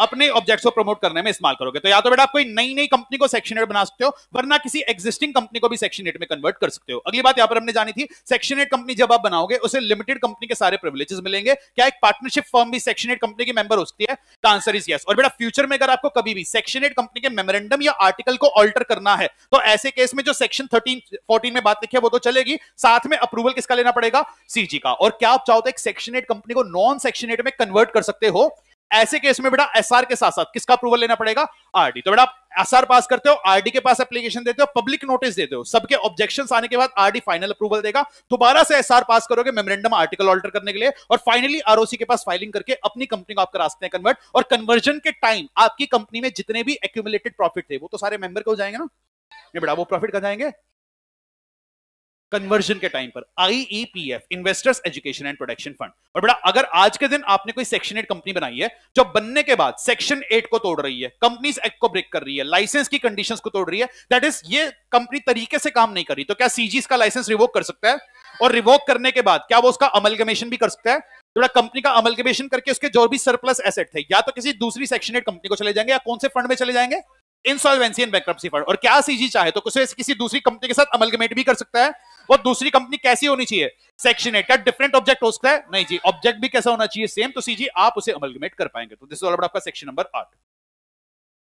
अपने ऑब्जेक्ट्स को प्रमोट करने में इस्तेमाल करोगे तो या तो बेटा आप कोई नई नई कंपनी को सेक्शन एट बना सकते हो वरना किसी एक्जिस्टिंग कंपनी को भी सेक्शन एट में कन्वर्ट कर सकते हो अगली बात यहां पर हमने जानी थी सेक्शन एट कंपनी जब आप बनाओगे उसे लिमिटेड कंपनी के सारे प्रिविलेजेस मिलेंगे क्या एक पार्टनरशिप फॉर्म भी सेक्शन एट कंपनी की मेंबर हो सकती है आंसर इज यस और बेटा फ्यूचर में अगर आपको कभी भी सेक्शन एट कंपनी के मेमोरेंडम या आर्टिकल को ऑल्टर करना है तो ऐसे केस में जो सेक्शन थर्टीन फोर्टीन में बात लिखी है वो तो चलेगी साथ में अप्रूवल किसका लेना पड़ेगा सीजी का और क्या आप चाहो तो एक सेक्शन एट कंपनी को नॉन सेक्शन एट में कन्वर्ट कर सकते हो ऐसे केस में बेटा एसआर के साथ साथ किसका अप्रूवल लेना पड़ेगा आरडी तो बेटा आप एसआर पास करते हो आरडी के पास एप्लीकेशन देते हो पब्लिक नोटिस देते हो सबके ऑब्जेक्शन आने के बाद आरडी फाइनल अप्रूवल देगा दोबारा से एसआर पास करोगे मेमोरेंडम आर्टिकल ऑल्टर करने के लिए और फाइनली आरओसी के पास फाइलिंग करके अपनी कंपनी को आप करा सकते हैं कन्वर्ट और कन्वर्जन के टाइम आपकी कंपनी में जितने भी एक्यूमुलेटेड प्रॉफिट थे वो तो सारे मेंबर को जाएंगे ना नहीं बेटा वो प्रॉफिट कर जाएंगे कन्वर्जन के टाइम पर IEPF investors education and protection fund और बेटा अगर आज के दिन आपने कोई सेक्शन एट कंपनी बनाई है जो बनने के बाद सेक्शन एट को तोड़ रही है कंपनीज एक्ट को ब्रेक कर रही है लाइसेंस की कंडीशंस को तोड़ रही है दैट इज ये कंपनी तरीके से काम नहीं कर रही तो क्या सीजी का लाइसेंस रिवोक कर सकता है और रिवोक करने के बाद क्या वो उसका अमलगमेशन भी कर सकता है थोड़ा तो कंपनी का अमलगमेशन करके उसके जो भी सरप्लस एसेट थे या तो किसी दूसरी सेक्शन एट कंपनी को चले जाएंगे या कौन से फंड में चले जाएंगे इंसॉल्वेंसी एंड बैंक्रप्सी फंड और क्या सीजी चाहे तो किसी दूसरी कंपनी के साथ अमलगमेट भी कर सकता है वो दूसरी कंपनी कैसी होनी चाहिए सेक्शन एट का डिफरेंट ऑब्जेक्ट हो सकता है नहीं जी ऑब्जेक्ट भी कैसा होना चाहिए सेम तो सी जी आप उसे अमलगमेट कर पाएंगे तो दिस इज ऑल आपका सेक्शन नंबर आठ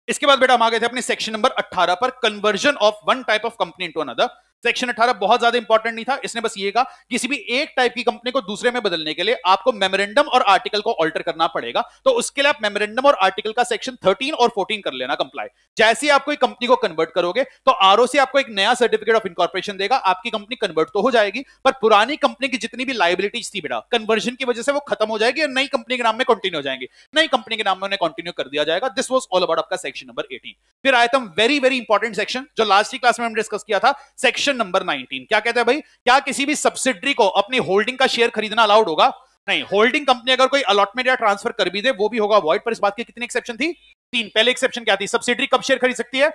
इसके बाद बेटा हम आ गए थे अपने सेक्शन नंबर 18 पर conversion of one type of company into another section 18 बहुत ज्यादा इंपॉर्टेंट नहीं था इसने बस ये कहा किसी भी एक टाइप की कंपनी को दूसरे में बदलने के लिए आपको मेमोरेंडम और आर्टिकल को ऑल्टर करना पड़ेगा तो उसके लिए आप मेमोरेंडम और आर्टिकल का सेक्शन 13 और 14 कर लेना कंप्लाई जैसे ही आप कोई कंपनी को कन्वर्ट करोगे तो आर से आपको एक नया सर्टिफिकेट ऑफ इंकॉर्पोरेशन देगा आपकी कंपनी कन्वर्ट तो हो जाएगी पर पुरानी कंपनी की जितनी भी लाइबिलिटीज थी बेटा कन्वर्जन की वजह से वो खत्म हो जाएगी और नई कंपनी के नाम में कंटिन्यू हो जाएंगे नई कंपनी के नाम में उन्हें कंटिन्यू कर दिया जाएगा दिस वॉज ऑल अबाउट आपका सेक्शन नंबर एटीन फिर आयतम वेरी वेरी इंपॉर्टेंट सेक्शन जो लास्ट क्लास में हमने डिस्कस किया था सेक्शन क्वेश्चन नंबर 19 क्या कहते हैं भाई क्या किसी भी सब्सिडरी को अपनी होल्डिंग का शेयर खरीदना अलाउड होगा नहीं होल्डिंग कंपनी अगर कोई अलॉटमेंट या ट्रांसफर कर भी दे वो भी होगा अवॉइड पर इस बात की कितनी एक्सेप्शन थी तीन पहले एक्सेप्शन क्या थी सब्सिडरी कब शेयर खरीद सकती है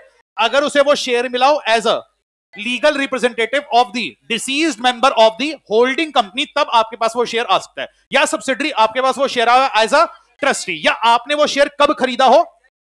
अगर उसे वो शेयर मिला हो as a legal representative of the deceased member of the holding company तब आपके पास वो शेयर आ सकता है या सब्सिडरी आपके पास वो शेयर आया एज अ ट्रस्टी या आपने वो शेयर कब खरीदा हो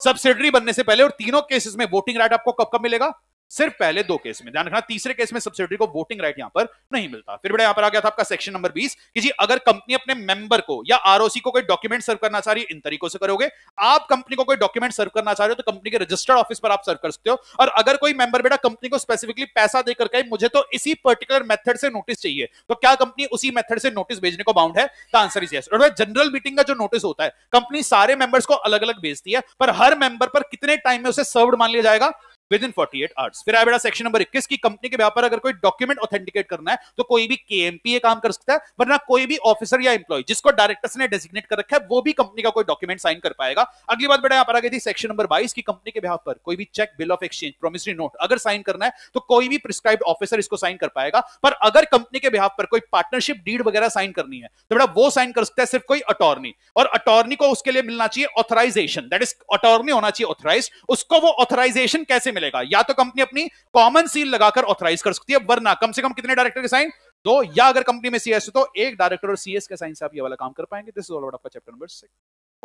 सब्सिडरी बनने से पहले और तीनों केसेस में वोटिंग राइट आपको कब कब मिलेगा सिर्फ पहले दो केस में ध्यान रखना तीसरे केस में सब्सिडी को वोटिंग राइट यहां पर नहीं मिलता फिर बड़ा यहां पर आ गया था आपका सेक्शन नंबर 20 कि जी अगर कंपनी अपने मेंबर को या आरओसी को कोई डॉक्यूमेंट सर्व करना चाह रही इन तरीकों से करोगे आप कंपनी को कोई डॉक्यूमेंट सर्व करना चाह रहे हो तो कंपनी के रजिस्टर्ड ऑफिस पर आप सर्व कर सकते हो और अगर कोई मेंबर बेटा कंपनी को स्पेसिफिकली पैसा देकर कहे मुझे तो इसी पर्टिकुलर मेथड से नोटिस चाहिए तो क्या कंपनी उसी मेथड से नोटिस भेजने को बाउंड है तो आंसर इज यस और जनरल मीटिंग का जो नोटिस होता है कंपनी सारे मेंबर्स को अलग अलग भेजती है पर हर मेंबर पर कितने टाइम में उसे सर्व मान लिया जाएगा विद इन एट आवर्स फिर आया बेटा सेक्शन नंबर इक्कीस की कंपनी के व्यापार अगर कोई डॉक्यूमेंट ऑथेंटिकेट करना है तो कोई भी केएमपीए काम कर सकता है वरना कोई भी ऑफिसर या इंप्लॉय जिसको डायरेक्टर्स ने डेजिग्नेट कर रखा है वो भी कंपनी का कोई डॉक्यूमेंट साइन कर पाएगा अगली बात बेटा यहाँ पर आ गई थी सेक्शन नंबर बाईस की कंपनी के व्यापार कोई भी cheque bill of exchange promissory note अगर साइन करना है तो कोई भी प्रिस्क्राइब ऑफिसर इसको साइन कर पाएगा पर अगर कंपनी के व्यापार पर कोई पार्टनरशिप डीड वगैरह साइन करनी है तो बेटा वो साइन कर सकता है सिर्फ कोई अटॉर्नी और अटॉर्नी को उसके लिए मिलना चाहिए ऑथराइजेशन दैट इज अटॉर्नी होना चाहिए ऑथराइज उसको वो ऑथराइजेशन कैसे मिलेगा या तो कंपनी अपनी कॉमन सील लगाकर ऑथराइज कर सकती है वरना कम से कम कितने डायरेक्टर के साइन दो या अगर कंपनी में सीएस तो एक डायरेक्टर और सीएस के साइन से आप ये वाला काम कर पाएंगे दिस इज ऑल आपका चैप्टर नंबर सिक्स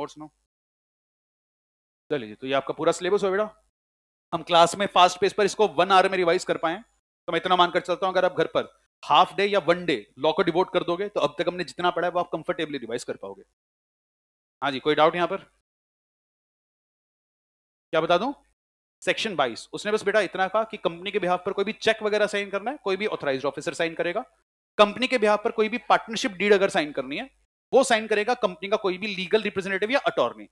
और सुनो चलिए तो ये आपका पूरा सिलेबस हो बेटा हम क्लास में फास्ट पेस पर इसको वन आवर में रिवाइज कर पाए तो मैं इतना मानकर चलता हूं अगर आप घर पर हाफ डे या वन डे लॉ को डिवोट कर दोगे तो अब तक हमने जितना पढ़ा है वो आप कंफर्टेबली रिवाइज कर पाओगे हाँ जी कोई डाउट यहां पर क्या बता दूं सेक्शन 22 उसने बस बेटा इतना कहा कि कंपनी के बिहाफ पर कोई भी चेक वगैरह साइन करना है कोई भी ऑथराइज ऑफिसर साइन करेगा कंपनी के बिहाफ पर कोई भी पार्टनरशिप डीड अगर साइन करनी है वो साइन करेगा कंपनी का कोई भी लीगल रिप्रेजेंटेटिव या अटॉर्नी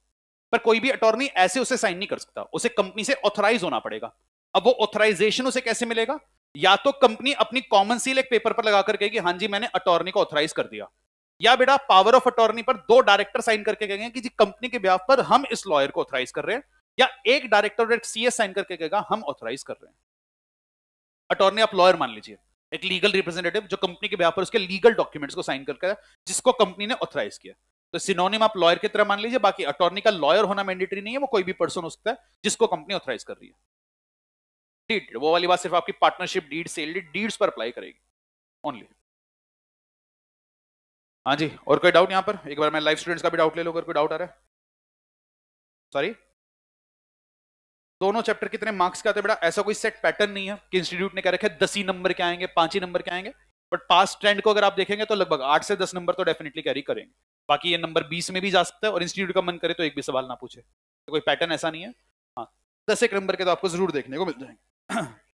पर कोई भी अटॉर्नी ऐसे उसे साइन नहीं कर सकता उसे कंपनी से ऑथराइज होना पड़ेगा अब वो ऑथराइजेशन उसे कैसे मिलेगा या तो कंपनी अपनी कॉमन सील एक पेपर पर लगा कर कहेगी हाँ जी मैंने अटॉर्नी को ऑथराइज कर दिया या बेटा पावर ऑफ अटॉर्नी पर दो डायरेक्टर साइन करके कहेंगे कि जी कंपनी के ब्याह पर हम इस लॉयर को ऑथराइज कर रहे हैं या एक डायरेक्टोरेट सीएस साइन करके कहेगा हम ऑथोराइज कर रहे हैं अटॉर्नी आप लॉयर मान लीजिए एक लीगल रिप्रेजेंटेटिव जो कंपनी के ब्याह पर उसके लीगल डॉक्यूमेंट्स को साइन करके जिसको कंपनी ने ऑथोराइज किया तो सिनोनिम आप लॉयर की तरह मान लीजिए बाकी अटॉर्नी का लॉयर होना मैंडेटरी नहीं है वो कोई भी पर्सन हो सकता है जिसको कंपनी ऑथोराइज कर रही है डीड वो वाली बात सिर्फ आपकी partnership deed sale deed deeds पर अप्लाई करेगी ओनली हाँ जी और कोई डाउट यहां पर एक बार मैं लाइव स्टूडेंट्स का भी डाउट ले लो अगर कोई डाउट आ रहा है सॉरी दोनों चैप्टर कितने मार्क्स का आते बेटा ऐसा कोई सेट पैटर्न नहीं है कि इंस्टीट्यूट ने क्या रखे दस ही नंबर के आएंगे पांच ही नंबर के आएंगे बट पास ट्रेंड को अगर आप देखेंगे तो लगभग आठ से दस नंबर तो डेफिनेटली कैरी करेंगे बाकी ये नंबर बीस में भी जा सकता है और इंस्टीट्यूट का मन करे तो एक भी सवाल ना पूछे तो कोई पैटर्न ऐसा नहीं है हाँ दस एक नंबर के तो आपको जरूर देखने को मिल जाएंगे